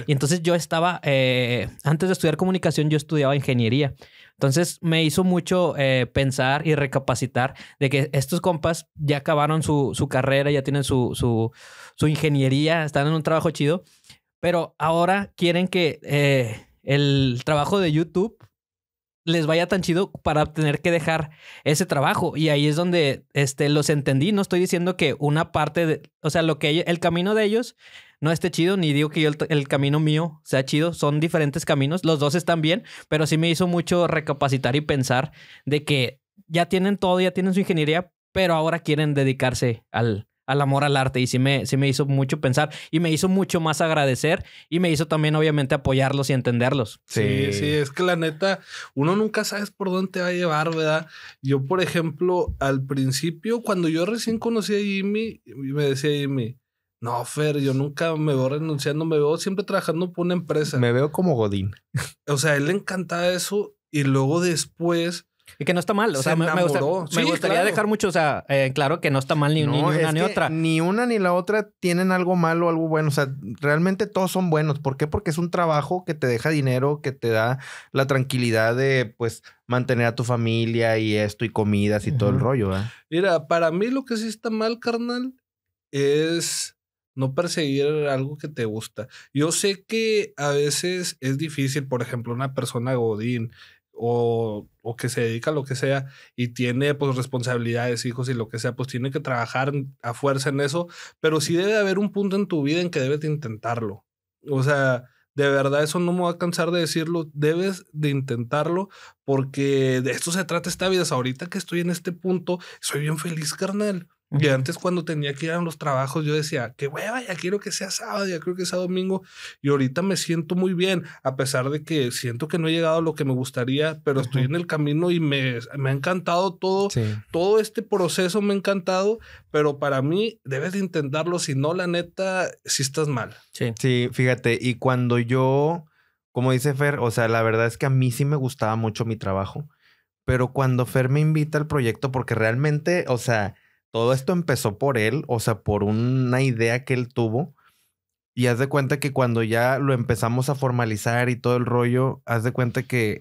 Y entonces yo estaba, eh, antes de estudiar comunicación, yo estudiaba ingeniería. Entonces me hizo mucho eh, pensar y recapacitar de que estos compas ya acabaron su, su carrera, ya tienen su, su, su, ingeniería, están en un trabajo chido, pero ahora quieren que eh, el trabajo de YouTube les vaya tan chido para tener que dejar ese trabajo. Y ahí es donde este, los entendí. No estoy diciendo que una parte de, o sea, lo que el camino de ellos no esté chido, ni digo que el, el, camino mío sea chido. Son diferentes caminos. Los dos están bien, pero sí me hizo mucho recapacitar y pensar de que ya tienen todo, ya tienen su ingeniería, pero ahora quieren dedicarse al, al amor al arte y sí me, me hizo mucho pensar y me hizo mucho más agradecer y me hizo también obviamente apoyarlos y entenderlos. Sí, sí, es que la neta, uno nunca sabes por dónde te va a llevar, ¿verdad? Yo, por ejemplo, al principio, cuando yo recién conocí a Jimmy, me decía Jimmy, no, Fer, yo nunca me veo renunciando, me veo siempre trabajando por una empresa. Me veo como Godín. O sea, él le encantaba eso y luego después que no está mal. O sea, me, me, gustaría dejar mucho, o sea, eh, claro que no está mal ni, una ni otra. Ni una ni la otra tienen algo malo o algo bueno. O sea, realmente todos son buenos. ¿Por qué? Porque es un trabajo que te deja dinero, que te da la tranquilidad de, pues, mantener a tu familia y esto y comidas y todo el rollo. Mira, para mí lo que sí está mal, carnal, es no perseguir algo que te gusta. Yo sé que a veces es difícil, por ejemplo, una persona godín o, o, que se dedica a lo que sea y tiene pues responsabilidades, hijos y lo que sea, pues tiene que trabajar a fuerza en eso, pero sí debe haber un punto en tu vida en que debes de intentarlo. O sea, de verdad eso no me va a cansar de decirlo, debes de intentarlo porque de esto se trata esta vida. Ahorita que estoy en este punto, soy bien feliz, carnal. Y antes cuando tenía que ir a los trabajos, yo decía, qué hueva, ya quiero que sea sábado, ya creo que sea domingo. Y ahorita me siento muy bien, a pesar de que siento que no he llegado a lo que me gustaría, pero estoy en el camino y me, me ha encantado todo. Todo este proceso me ha encantado, pero para mí debes de intentarlo. Si no, la neta, si estás mal. Sí. sí, fíjate. Y cuando yo, como dice Fer, o sea, la verdad es que a mí sí me gustaba mucho mi trabajo, pero cuando Fer me invita al proyecto, porque realmente, o sea todo esto empezó por él, o sea, por una idea que él tuvo. Y haz de cuenta que cuando ya lo empezamos a formalizar y todo el rollo, haz de cuenta que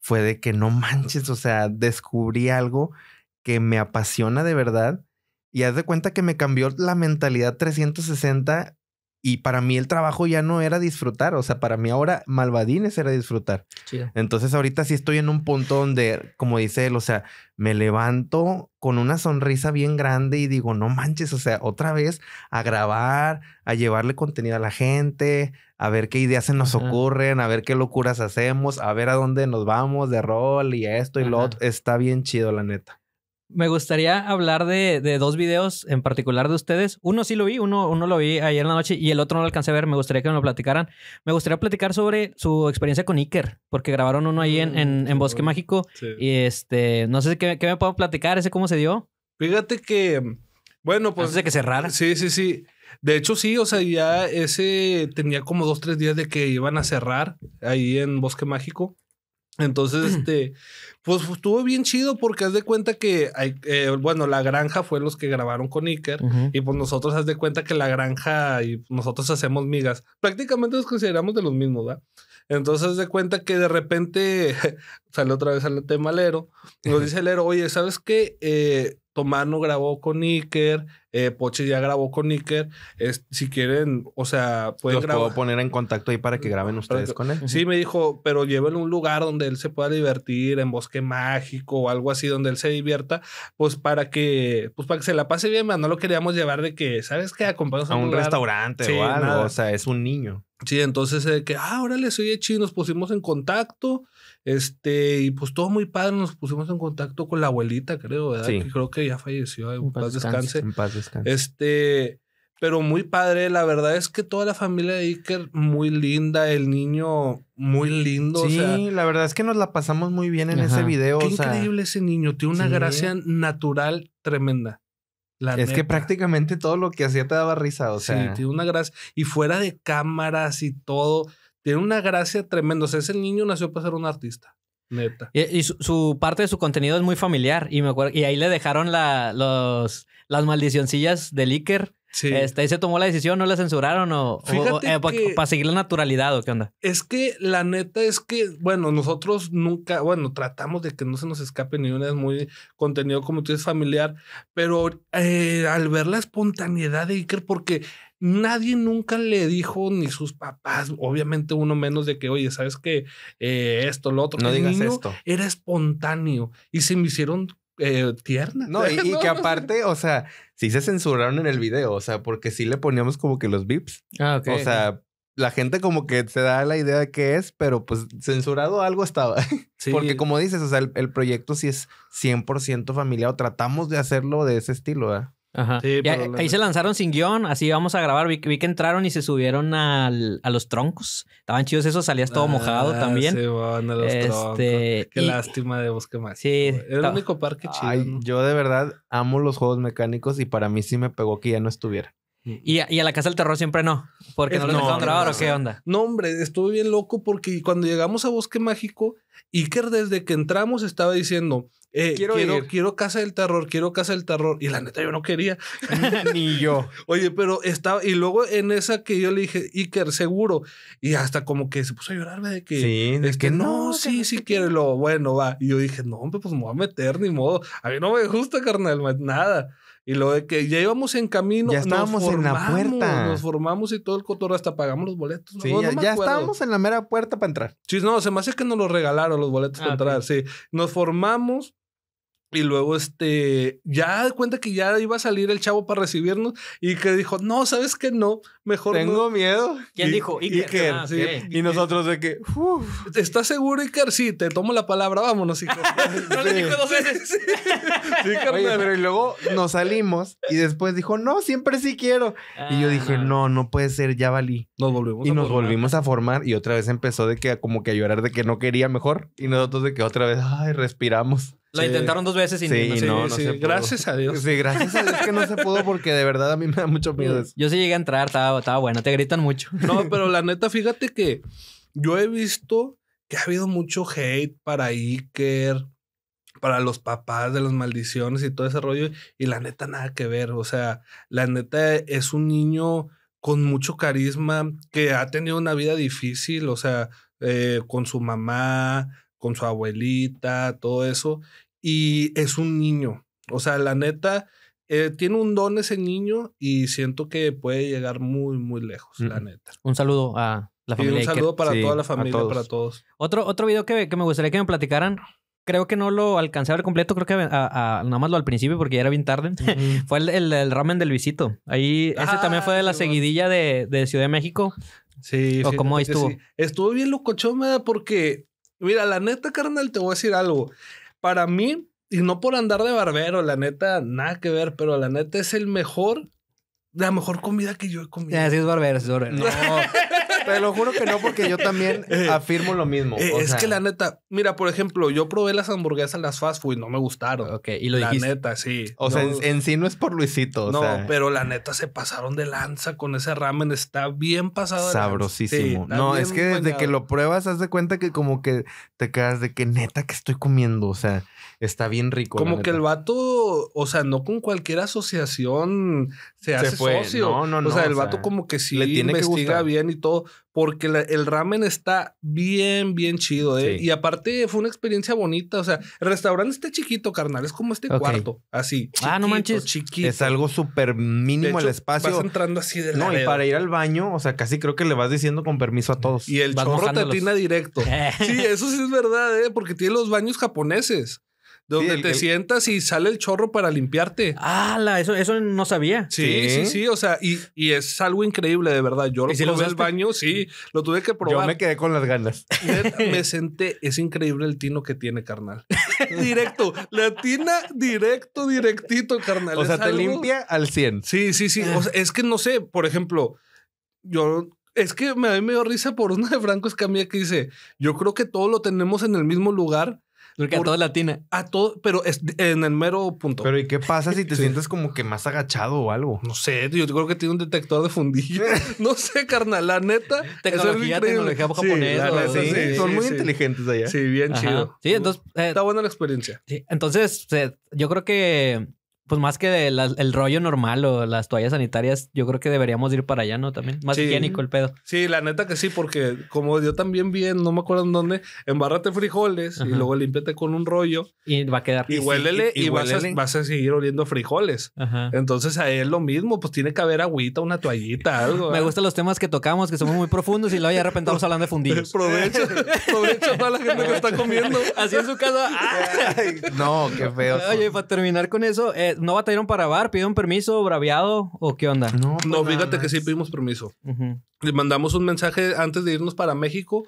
fue de que no manches, o sea, descubrí algo que me apasiona de verdad. Y haz de cuenta que me cambió la mentalidad 360 y para mí el trabajo ya no era disfrutar, o sea, para mí ahora Malvadines era disfrutar. Entonces ahorita sí estoy en un punto donde, como dice él, o sea, me levanto con una sonrisa bien grande y digo, no manches, o sea, otra vez a grabar, a llevarle contenido a la gente, a ver qué ideas se nos ocurren, a ver qué locuras hacemos, a ver a dónde nos vamos de rol y esto y lo otro. Está bien chido, la neta. Me gustaría hablar de, dos videos en particular de ustedes. Uno sí lo vi, uno, uno lo vi ayer en la noche y el otro no lo alcancé a ver. Me gustaría que me lo platicaran. Me gustaría platicar sobre su experiencia con Iker, porque grabaron uno ahí en, mm, en, Bosque Mágico. Y este, no sé qué, me puedo platicar, ese cómo se dio. Fíjate que, bueno, pues. sé que cerrara. Sí, sí, sí. De hecho, sí, o sea, ya ese tenía como dos, tres días de que iban a cerrar ahí en Bosque Mágico. Entonces, este, pues estuvo bien chido porque haz de cuenta que, hay, eh, bueno, La Granja fue los que grabaron con Iker y pues nosotros haz de cuenta que La Granja y nosotros hacemos migas. Prácticamente nos consideramos de los mismos, ¿verdad? Entonces haz de cuenta que de repente sale otra vez al tema Lero. Nos dice Lero, oye, ¿sabes qué? Eh, Tomano grabó con Iker eh, Poche ya grabó con Nicker. Es, si quieren, o sea, pueden Los puedo poner en contacto ahí para que graben ustedes con él. Sí, me dijo, pero llévenlo a un lugar donde él se pueda divertir, en bosque mágico o algo así, donde él se divierta, pues para que, pues para que se la pase bien, No lo queríamos llevar de que, ¿sabes qué? A, a, un, restaurante o algo. O sea, es un niño. Sí, entonces eh, que, ah, órale, soy Echi, nos pusimos en contacto, este, y pues todo muy padre, nos pusimos en contacto con la abuelita, creo, ¿verdad? Que creo que ya falleció, en, paz, descanse. paz descanse. Este, pero muy padre, la verdad es que toda la familia de Iker muy linda, el niño muy lindo. Sí, la verdad es que nos la pasamos muy bien en ese video. Qué increíble ese niño, tiene una gracia natural tremenda es que prácticamente todo lo que hacía te daba risa, o sea. Sí, tiene una gracia. Y fuera de cámaras y todo, tiene una gracia tremenda. O sea, ese niño nació para ser un artista. Neta. Eh, y, su, parte de su contenido es muy familiar. Y me y ahí le dejaron la, los, las maldicioncillas de liker Sí. Este, ahí se tomó la decisión, no la censuraron o, eh, para seguir la naturalidad o qué onda. Es que la neta es que, bueno, nosotros nunca, bueno, tratamos de que no se nos escape ni una, es muy contenido como tú dices familiar, pero eh, al ver la espontaneidad de Iker, porque nadie nunca le dijo, ni sus papás, obviamente uno menos de que, oye, ¿sabes que eh, esto, lo otro. No digas esto. Era espontáneo y se me hicieron eh, tierna. No, y, que aparte, o sea, sí se censuraron en el video, o sea, porque sí le poníamos como que los bips. Ah, ok. O sea, la gente como que se da la idea de qué es, pero pues censurado algo estaba. Porque como dices, o sea, el, el proyecto sí es 100% familiar o tratamos de hacerlo de ese estilo, Ah Ajá. y ahí, se lanzaron sin guión, así vamos a grabar. Vi, que entraron y se subieron a los troncos. Estaban chidos esos, salías todo mojado ah, también. Sí, los este, troncos. Qué lástima de Bosque Mágico, Era el único parque chido. Yo de verdad amo los juegos mecánicos y para mí sí me pegó que ya no estuviera. Mm. Y a, la Casa del Terror siempre no, porque no lo no, grabar o qué onda. No, hombre, estuve bien loco porque cuando llegamos a Bosque Mágico, Iker desde que entramos estaba diciendo eh, quiero, Casa del Terror, quiero Casa del Terror. Y la neta, yo no quería. Ni yo. Oye, pero estaba, y luego en esa que yo le dije, Iker, seguro. Y hasta como que se puso a llorarme de que. Sí, es este, que, no, sí, sí quiero. Y luego, bueno, va. Y yo dije, no, hombre, pues me voy a meter, ni modo. A mí no me gusta, carnal, nada. Y lo de que ya íbamos en camino. Ya estábamos formamos, en la puerta. Nos formamos y todo el cotorro, hasta pagamos los boletos. ya, estábamos en la mera puerta para entrar. Sí, no, se me hace que nos los regalaron los boletos ah, para entrar. Sí, nos formamos. Y luego, este, ya cuenta que ya iba a salir el chavo para recibirnos y que dijo, no, sabes que no, mejor. Tengo miedo. ¿Quién dijo? Iker. Ah, Y nosotros de que, ¿Estás seguro, Iker? Sí, te tomo la palabra, vámonos, hijo. no le dijo dos veces. sí, claro. pero y luego nos salimos y después dijo, no, siempre sí quiero. y yo ah, dije, no. no, puede ser, ya valí. Nos volvimos Y nos volvimos a formar y otra vez empezó de que como que a llorar de que no quería mejor. Y nosotros de que otra vez, ay, respiramos. La intentaron dos veces y no, Gracias a Dios. Sí, gracias a Dios que no se pudo porque de verdad a mí me da mucho miedo Yo sí llegué a entrar, estaba estaba bueno, te gritan mucho. No, pero la neta, fíjate que yo he visto que ha habido mucho hate para Iker, para los papás de las maldiciones y todo ese rollo. Y la neta, nada que ver. O sea, la neta es un niño con mucho carisma, que ha tenido una vida difícil, o sea, eh, con su mamá, con su abuelita, todo eso. Y es un niño. O sea, la neta, eh, tiene un don ese niño y siento que puede llegar muy, muy lejos, la neta. Un saludo a la familia. Y un saludo para toda la familia, para todos. Otro, otro video que, me gustaría que me platicaran. Creo que no lo alcancé a ver completo, creo que nada más lo al principio porque ya era bien tarde. fue el, ramen del visito. Ahí, ese también fue de la ah, seguidilla de, de Ciudad de México. Sí. ¿O cómo estuvo? Estuvo bien locochón, porque, mira, la neta, carnal, te voy a decir algo. Para mí, y no por andar de barbero, la neta, nada que ver, pero la neta es el mejor, la mejor comida que yo he comido. sí es barbero, es barbero. Te lo juro que no, porque yo también eh, afirmo lo mismo. Eh, es que la neta, mira, por ejemplo, yo probé las hamburguesas, en las fast food, y no me gustaron. Ok, y lo La neta, sí. O sea, en, sí no es por Luisito. no, pero la neta se pasaron de lanza con ese ramen. Está bien pasado. Sabrosísimo. no, es que desde que lo pruebas, haz de cuenta que como que te quedas de que neta que estoy comiendo. O sea, está bien rico. Como que el vato, o sea, no con cualquier asociación se, hace socio. No, no, no. O sea, el vato como que sí le tiene investiga bien y todo porque el ramen está bien, bien chido, ¿eh? Y aparte fue una experiencia bonita, o sea, el restaurante está chiquito, carnal, es como este cuarto, así. ah, no manches. Es algo súper mínimo el espacio. Vas entrando así de No, y para ir al baño, o sea, casi creo que le vas diciendo con permiso a todos. Y el chorro te atina directo. sí, eso sí es verdad, ¿eh? Porque tiene los baños japoneses. Donde te sientas y sale el chorro para limpiarte. Ah, eso, eso no sabía. Sí, sí, sí, O sea, y, es algo increíble, de verdad. Yo lo probé al baño, sí, lo tuve que probar. Yo me quedé con las ganas. Me, senté, es increíble el tino que tiene, carnal. Directo, la tina directo, directito, carnal. O sea, te limpia al 100. Sí, sí, sí. es que no sé, por ejemplo, yo es que me, da medio risa por una de Franco Escamilla que dice, yo creo que todo lo tenemos en el mismo lugar, porque por, a latina. A todo, pero en el mero punto. Pero ¿y qué pasa si te sientes como que más agachado o algo? No sé, yo creo que tiene un detector de fundillo. no sé, carnal, la neta. Tecnología, tecnología japonesa. son muy inteligentes allá. Sí, bien chido. Sí, entonces. Eh, Está buena la experiencia. entonces, eh, yo creo que pues más que el rollo normal o las toallas sanitarias, yo creo que deberíamos ir para allá, ¿no? También más sí. higiénico el pedo. Sí, la neta que sí, porque como yo también vi, no me acuerdo en dónde, embárrate frijoles y luego límpiate con un rollo. Y va a quedar. Y huélele y, vas, a, seguir oliendo frijoles. Ajá. Entonces a él lo mismo, pues tiene que haber agüita, una toallita, algo. me gustan los temas que tocamos, que somos muy profundos y luego ya de repente vamos hablando de fundillos. Provecho, provecho la gente que está comiendo. Así en su casa. no, qué feo. Oye, para terminar con eso, eh, no batallaron para bar, pidieron permiso, braviado o qué onda? No, pues no fíjate que sí pedimos permiso. Le mandamos un mensaje antes de irnos para México.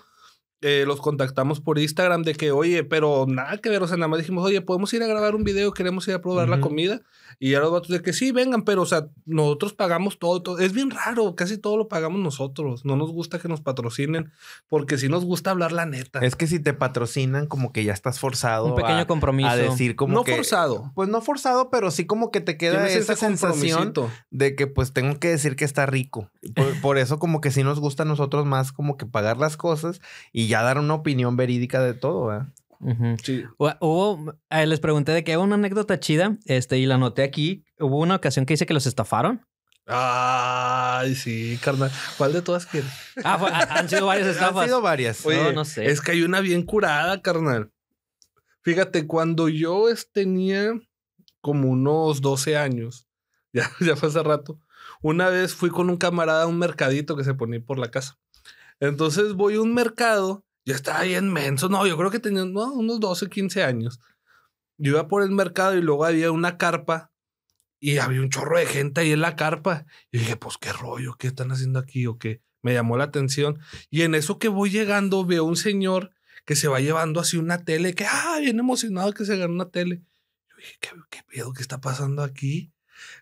Eh, los contactamos por Instagram de que, oye, pero nada que ver, o sea, nada más dijimos, oye, podemos ir a grabar un video, queremos ir a probar la comida. Y ahora los de que sí, vengan, pero o sea, nosotros pagamos todo, Es bien raro, casi todo lo pagamos nosotros. No nos gusta que nos patrocinen, porque sí nos gusta hablar la neta. Es que si te patrocinan, como que ya estás forzado. Un pequeño a, compromiso. A decir como no que. No forzado. Pues no forzado, pero sí como que te queda esa sensación de que pues tengo que decir que está rico. Por, eso, como que sí nos gusta a nosotros más como que pagar las cosas y ya dar una opinión verídica de todo, sí. Hubo, eh, les pregunté de qué hubo una anécdota chida, este, y la anoté aquí. Hubo una ocasión que dice que los estafaron. Ay, sí, carnal. ¿Cuál de todas quieres? Ah, han sido varias estafas. Han sido varias. no, no sé. Es que hay una bien curada, carnal. Fíjate, cuando yo tenía como unos 12 años, ya, ya fue hace rato, una vez fui con un camarada a un mercadito que se ponía por la casa. Entonces voy a un mercado yo estaba bien menso, no, yo creo que tenía unos 12, 15 años. Yo iba por el mercado y luego había una carpa y había un chorro de gente ahí en la carpa. Y dije, pues qué rollo, qué están haciendo aquí o qué. Me llamó la atención. Y en eso que voy llegando veo un señor que se va llevando así una tele, que, ah, bien emocionado que se ganó una tele. Yo dije, ¿qué, pedo qué está pasando aquí?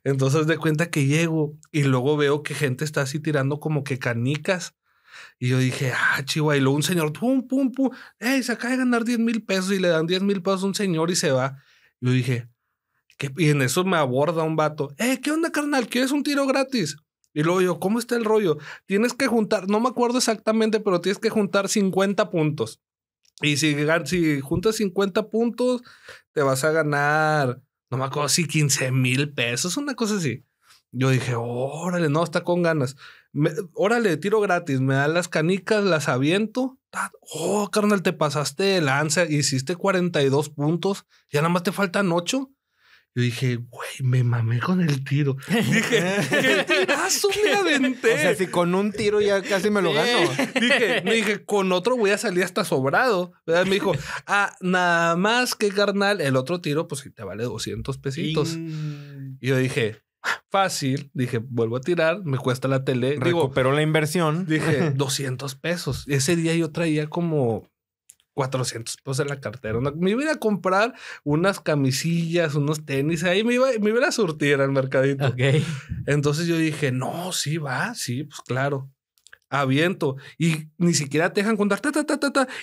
Entonces de cuenta que llego y luego veo que gente está así tirando como que canicas y yo dije, ah, chihuahua. Y luego un señor, pum, pum, pum, hey, se acaba de ganar 10 mil pesos y le dan 10 mil pesos a un señor y se va. Yo dije, y en eso me aborda un vato, eh ¿qué onda, carnal? ¿Quieres un tiro gratis? Y luego yo, ¿cómo está el rollo? Tienes que juntar, no me acuerdo exactamente, pero tienes que juntar 50 puntos. Y si, si juntas 50 puntos, te vas a ganar, no me acuerdo si 15 mil pesos, una cosa así. Yo dije, órale, no, está con ganas órale, tiro gratis, me dan las canicas, las aviento. Oh, carnal, te pasaste de lanza, hiciste 42 puntos, ya nada más te faltan 8. Yo dije, güey, me mamé con el tiro. Dije, qué tirazo me aventé. O sea, si con un tiro ya casi me lo gano. dije, me dije, con otro voy a salir hasta sobrado. Me dijo, ah, nada más que carnal, el otro tiro, pues te vale 200 pesitos. Y yo dije, Fácil, dije, vuelvo a tirar, me cuesta la tele. Recuperó la inversión. Dije, 200 pesos. Ese día yo traía como 400 pesos en la cartera. Me iba a, comprar unas camisillas, unos tenis, ahí me iba, me iba a surtir al mercadito. Entonces yo dije, no, sí va, sí, pues claro. Aviento. Y ni siquiera te dejan contar,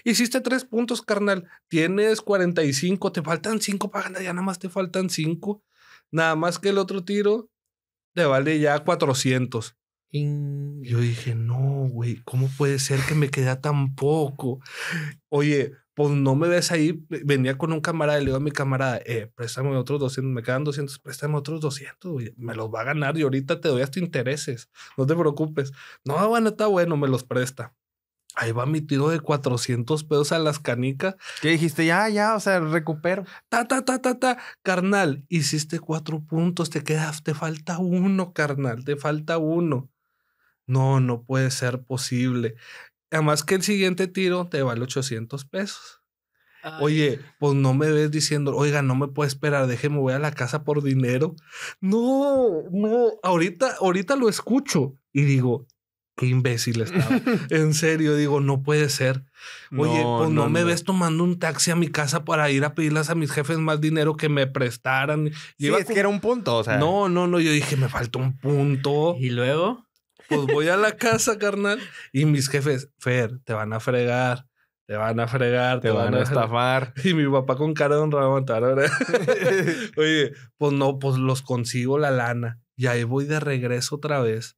Hiciste tres puntos, carnal. Tienes 45, te faltan cinco para ganar, ya nada más te faltan cinco. Nada más que el otro tiro te vale ya 400. Yo dije, no, güey, ¿cómo puede ser que me queda tan poco? Oye, pues no me ves ahí. Venía con un camarada y le digo a mi camarada, eh, préstame otros 200, me quedan 200, préstame otros 200, güey. me los va a ganar y ahorita te doy hasta intereses, no te preocupes. No, bueno, está bueno, me los presta ahí va mi tiro de 400 pesos a las canicas. ¿Qué dijiste? Ya, ya, o sea, recupero. Ta, ta, ta, ta, ta. Carnal, hiciste cuatro puntos, te quedas, te falta uno, carnal, te falta uno. No, no puede ser posible. Además que el siguiente tiro te vale 800 pesos. Oye, pues no me ves diciendo, oiga, no me puedo esperar, déjeme, voy a la casa por dinero. No, no, ahorita, ahorita lo escucho y digo, qué imbécil estaba. en serio, digo, no puede ser. Oye, pues no, me ves tomando un taxi a mi casa para ir a pedirles a mis jefes más dinero que me prestaran. Sí, es que era un punto, o sea. No, no, no. Yo dije, me falta un punto. Y luego, pues voy a la casa, carnal, y mis jefes, Fer, te van a fregar. Te van a fregar, te, van, a estafar. Y mi papá con cara de un ramo. Oye, pues no, pues los consigo la lana. Y ahí voy de regreso otra vez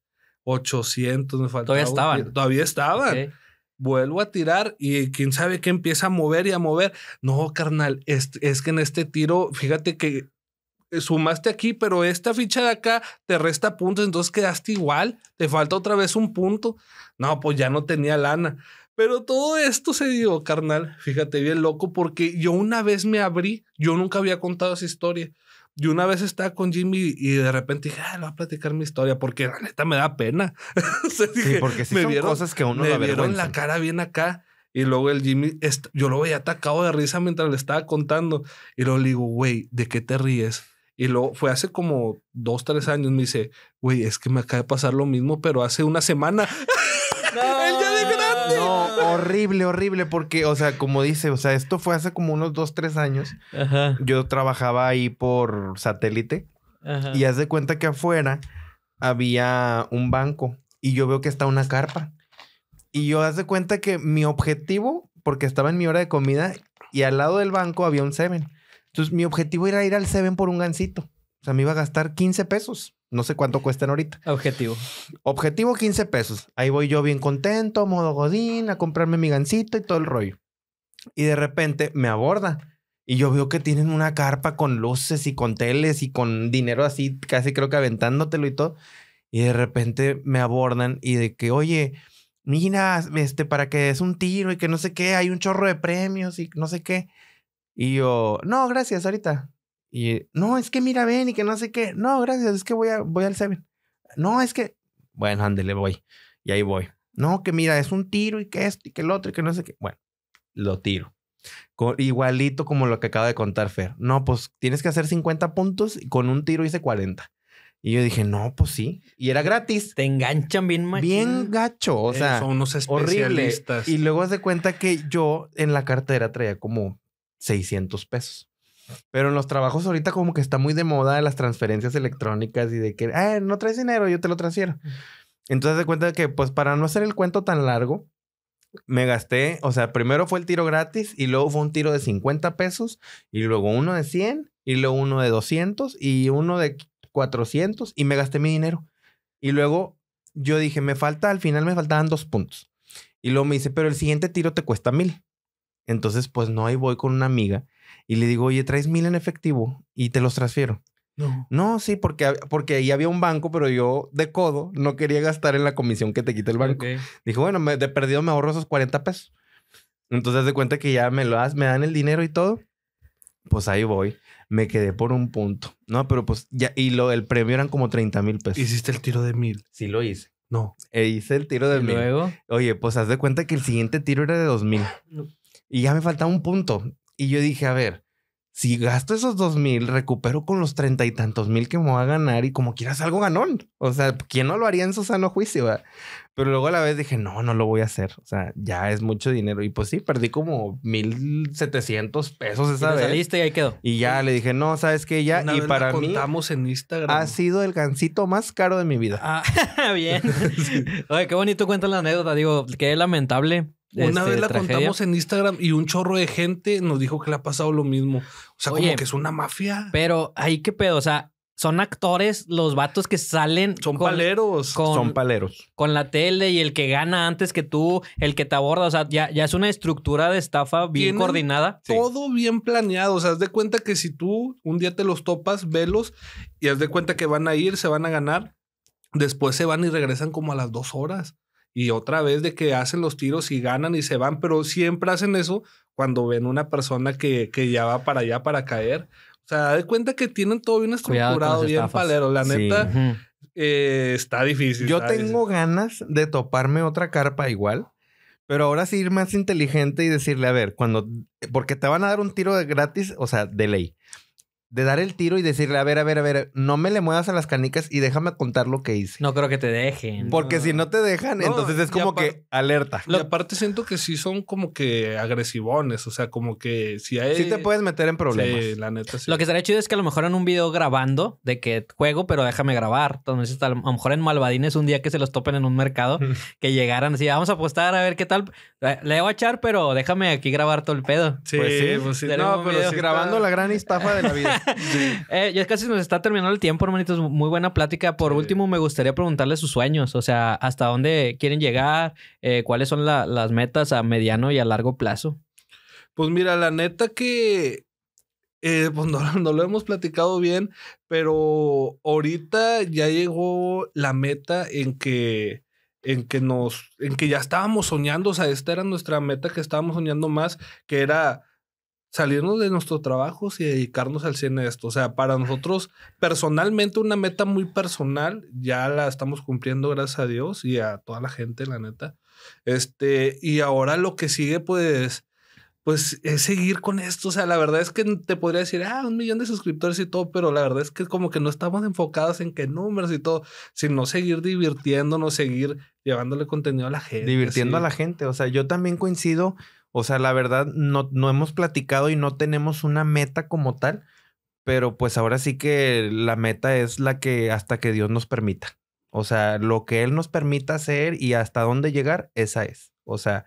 800, me faltaba. Todavía estaban. todavía estaban. Vuelvo a tirar y quién sabe qué empieza a mover y a mover. No, carnal, es, es que en este tiro, fíjate que sumaste aquí, pero esta ficha de acá te resta puntos, entonces quedaste igual, te falta otra vez un punto. No, pues ya no tenía lana. Pero todo esto se dio, carnal, fíjate bien loco, porque yo una vez me abrí, yo nunca había contado esa historia. Y una vez estaba con Jimmy y de repente dije, ah, le voy a platicar mi historia porque la neta me da pena. sí, porque sí me son vieron, cosas que uno me vieron la cara bien acá. Y luego el Jimmy, yo lo veía atacado de risa mientras le estaba contando. Y luego le digo, güey, ¿de qué te ríes? Y luego fue hace como dos, tres años. Me dice, güey, es que me acaba de pasar lo mismo, pero hace una semana. Él ya horrible, horrible, porque, o sea, como dice, o sea, esto fue hace como unos dos, tres años. Yo trabajaba ahí por satélite y haz de cuenta que afuera había un banco y yo veo que está una carpa. Y yo haz de cuenta que mi objetivo, porque estaba en mi hora de comida y al lado del banco había un Seven. Entonces, mi objetivo era ir al Seven por un gancito. O sea, me iba a gastar 15 pesos. No sé cuánto cuestan ahorita. Objetivo. Objetivo 15 pesos. Ahí voy yo bien contento, modo godín, a comprarme mi gancito y todo el rollo. Y de repente me abordan. y yo veo que tienen una carpa con luces y con teles y con dinero así, casi creo que aventándotelo y todo. Y de repente me abordan y de que, oye, mira, este, para que es un tiro y que no sé qué, hay un chorro de premios y no sé qué. Y yo, no, gracias, ahorita. Y no, es que mira, ven y que no sé qué. No, gracias, es que voy, a, voy al Seven. No, es que, bueno, ándele, voy. Y ahí voy. No, que mira, es un tiro y que esto y que el otro y que no sé qué. Bueno, lo tiro. igualito como lo que acaba de contar Fer. No, pues tienes que hacer 50 puntos y con un tiro hice 40. Y yo dije, no, pues sí. Y era gratis. Te enganchan bien, macho. Bien gacho. O sea, son unos especialistas. Y luego de cuenta que yo en la cartera traía como 600 pesos. Pero en los trabajos ahorita como que está muy de moda las transferencias electrónicas y de que, ah, no traes dinero, yo te lo transfiero. Entonces de cuenta que, pues para no hacer el cuento tan largo, me gasté, o sea, primero fue el tiro gratis y luego fue un tiro de 50 pesos y luego uno de 100 y luego uno de 200 y uno de 400 y me gasté mi dinero. Y luego yo dije, me falta, al final me faltaban dos puntos. Y luego me dice, pero el siguiente tiro te cuesta mil. Entonces, pues no, ahí voy con una amiga y le digo, oye, traes mil en efectivo y te los transfiero. No. No, sí, porque, porque ahí había un banco, pero yo de codo no quería gastar en la comisión que te quita el banco. dijo bueno, de perdido me ahorro esos 40 pesos. Entonces de cuenta que ya me lo das, me dan el dinero y todo. Pues ahí voy. Me quedé por un punto. No, pero pues ya, y lo, el premio eran como 30 mil pesos. Hiciste el tiro de mil. Sí, lo hice. No. E hice el tiro de ¿Y mil. Luego. Oye, pues haz de cuenta que el siguiente tiro era de dos mil. Y ya me faltaba un punto. Y yo dije, a ver, si gasto esos dos mil, recupero con los treinta y tantos mil que me va a ganar y como quieras algo ganón. O sea, ¿quién no lo haría en su sano juicio? Pero luego a la vez dije, no, no lo voy a hacer. O sea, ya es mucho dinero. Y pues sí, perdí como mil setecientos pesos esa y vez. Saliste y ahí quedó. Y ya le dije, no, ¿sabes que Ya. y para mí. contamos en Instagram. Ha sido el gancito más caro de mi vida. Ah, bien. Oye, qué bonito cuenta la anécdota. Digo, qué lamentable una este, vez la contamos en Instagram y un chorro de gente nos dijo que le ha pasado lo mismo. O sea, como que es una mafia. Pero ahí qué pedo, o sea, son actores los vatos que salen. Son paleros. son paleros. Con la tele y el que gana antes que tú, el que te aborda. O sea, ya, ya es una estructura de estafa bien coordinada. Todo bien planeado. O sea, haz de cuenta que si tú un día te los topas, velos y haz de cuenta que van a ir, se van a ganar. Después se van y regresan como a las dos horas y otra vez de que hacen los tiros y ganan y se van, pero siempre hacen eso cuando ven una persona que, ya va para allá para caer. O sea, da de cuenta que tienen todo bien estructurado, bien palero. La neta, eh, está difícil. Yo tengo ganas de toparme otra carpa igual. Pero ahora sí ir más inteligente y decirle, a ver, cuando, porque te van a dar un tiro de gratis, o sea, de ley de dar el tiro y decirle, a ver, a ver, a ver, no me le muevas a las canicas y déjame contar lo que hice. No creo que te dejen. Porque si no te dejan, entonces es como que alerta. Y aparte siento que sí son como que agresivones, o sea, como que si hay... Sí te puedes meter en problemas. la neta Lo que estaría chido es que a lo mejor en un video grabando de que juego, pero déjame grabar. Entonces a lo mejor en Malvadines un día que se los topen en un mercado, que llegaran así, vamos a apostar a ver qué tal. Eh, le voy a echar, pero déjame aquí grabar todo el pedo. Sí, pues sí. Pues sí. No, pero grabando la gran estafa de la vida. Eh, ya casi nos está terminando el tiempo, hermanitos. Muy buena plática. Por último, me gustaría preguntarle sus sueños. O sea, ¿hasta dónde quieren llegar? Eh, ¿Cuáles son las metas a mediano y a largo plazo? Pues mira, la neta que... Eh, pues no, lo hemos platicado bien, pero ahorita ya llegó la meta en que en que nos, en que ya estábamos soñando, o sea, esta era nuestra meta que estábamos soñando más, que era salirnos de nuestros trabajos y dedicarnos al cine esto. O sea, para nosotros personalmente una meta muy personal, ya la estamos cumpliendo gracias a Dios y a toda la gente, la neta. Este, y ahora lo que sigue pues pues es seguir con esto, o sea, la verdad es que te podría decir, ah, un millón de suscriptores y todo, pero la verdad es que como que no estamos enfocados en qué números y todo, sino seguir divirtiéndonos, seguir llevándole contenido a la gente. Divirtiendo a la gente, o sea, yo también coincido o sea, la verdad, no, no hemos platicado y no tenemos una meta como tal, pero pues ahora sí que la meta es la que hasta que Dios nos permita. O sea, lo que Él nos permita hacer y hasta dónde llegar, esa es. O sea,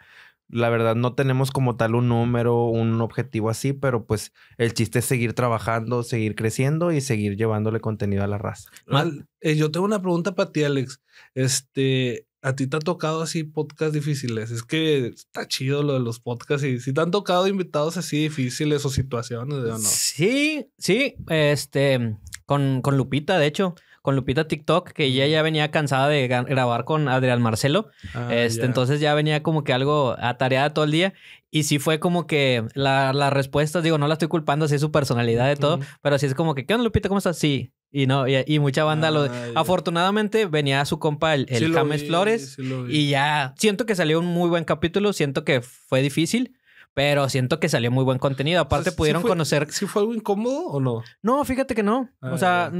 la verdad no tenemos como tal un número, un objetivo así, pero pues el chiste es seguir trabajando, seguir creciendo y seguir llevándole contenido a la raza. Mal, eh, yo tengo una pregunta para ti, Alex. Este, a ti te ha tocado así podcasts difíciles. Es que está chido lo de los podcasts y si te han tocado invitados así difíciles o situaciones, ¿o no? Sí, sí, este, con, con Lupita, de hecho. Con Lupita TikTok, que ella ya venía cansada de grabar con Adrián Marcelo. Ah, este, Entonces ya venía como que algo atareada todo el día. Y sí fue como que la, la respuesta, digo, no la estoy culpando, así es su personalidad de todo, pero sí es como que, ¿qué onda, Lupita? ¿Cómo estás? Sí, y no, y, mucha banda lo... Afortunadamente venía su compa el, James Flores y ya siento que salió un muy buen capítulo, siento que fue difícil, pero siento que salió muy buen contenido. Aparte pudieron conocer... ¿Si fue algo incómodo o no? No, fíjate que no. Ah, o sea,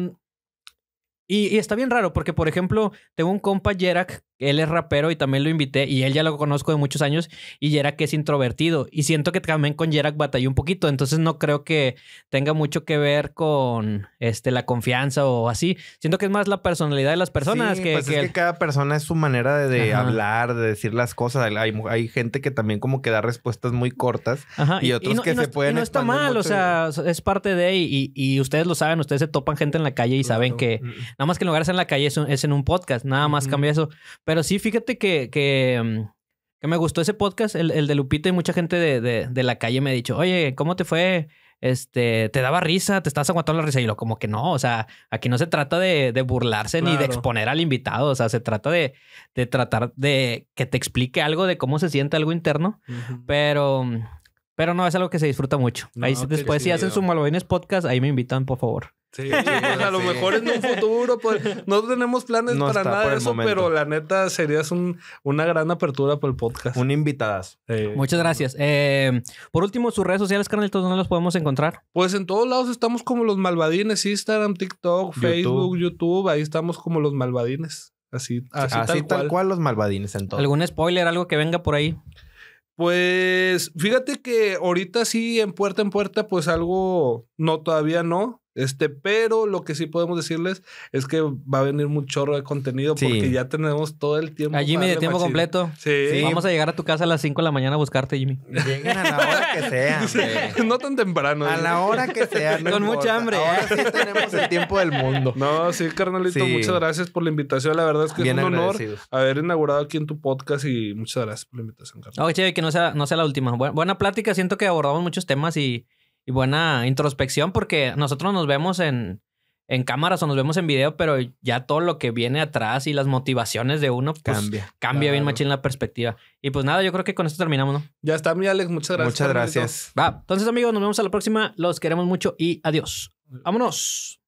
y, y, está bien raro porque, por ejemplo, tengo un compa Jerak él es rapero y también lo invité y él ya lo conozco de muchos años y Jerak es introvertido y siento que también con Jerak batalló un poquito, entonces no creo que tenga mucho que ver con este la confianza o así. Siento que es más la personalidad de las personas que, pues es que cada persona es su manera de, hablar, de decir las cosas. Hay, gente que también como que da respuestas muy cortas y otros que se pueden y no está mal, o sea, es parte de y, y, ustedes lo saben, ustedes se topan gente en la calle y saben que mm. nada más que en lugares en la calle es, en un podcast, nada más cambia eso pero sí, fíjate que, mm, que, me gustó ese podcast, el, de Lupita, y mucha gente de, de, la calle me ha dicho, oye, ¿cómo te fue? Este, te daba risa, te estás aguantando la risa. Y lo como que no, o sea, aquí no se trata de, de burlarse ni de exponer al invitado, o sea, se trata de, tratar de que te explique algo de cómo se siente algo interno, pero mm, pero no, es algo que se disfruta mucho. ahí después, si hacen su Malvines podcast, ahí me invitan, por favor. Sí, pues, a lo mejor en un futuro, pues, no tenemos planes para nada de eso, pero la neta serías un, una gran apertura para el podcast. Un invitadas. Muchas gracias. Eh, por último, sus redes sociales, Carnelitos, ¿dónde los podemos encontrar? Pues en todos lados estamos como los malvadines, Instagram, TikTok, Facebook, YouTube, ahí estamos como los malvadines. Así, así, tal, cual. los malvadines en todo. ¿Algún spoiler, algo que venga por ahí? Pues fíjate que ahorita sí, en puerta en puerta, pues algo, no, todavía no, este, pero lo que sí podemos decirles es que va a venir un chorro de contenido porque ya tenemos todo el tiempo. A Jimmy de tiempo completo. Sí. Vamos a llegar a tu casa a las 5 de la mañana a buscarte, Jimmy. Lleguen a la hora que sea. No tan temprano. A ¿eh? la hora que sea. Con mucha hambre. Ahora sí tenemos el tiempo del mundo. No, sí, carnalito, muchas gracias por la invitación. La verdad es que es un honor haber inaugurado aquí en tu podcast y muchas gracias por la invitación, carnal. Oye, okay, que no sea la última. buena plática. Siento que abordamos muchos temas y y buena introspección porque nosotros nos vemos en, en cámaras o nos vemos en video, pero ya todo lo que viene atrás y las motivaciones de uno pues, cambia. Cambia bien machín la perspectiva. Y pues nada, yo creo que con esto terminamos, ¿no? Ya está, mi Alex, muchas gracias. Muchas gracias. Va, entonces amigos, nos vemos a la próxima. Los queremos mucho y adiós. Vámonos.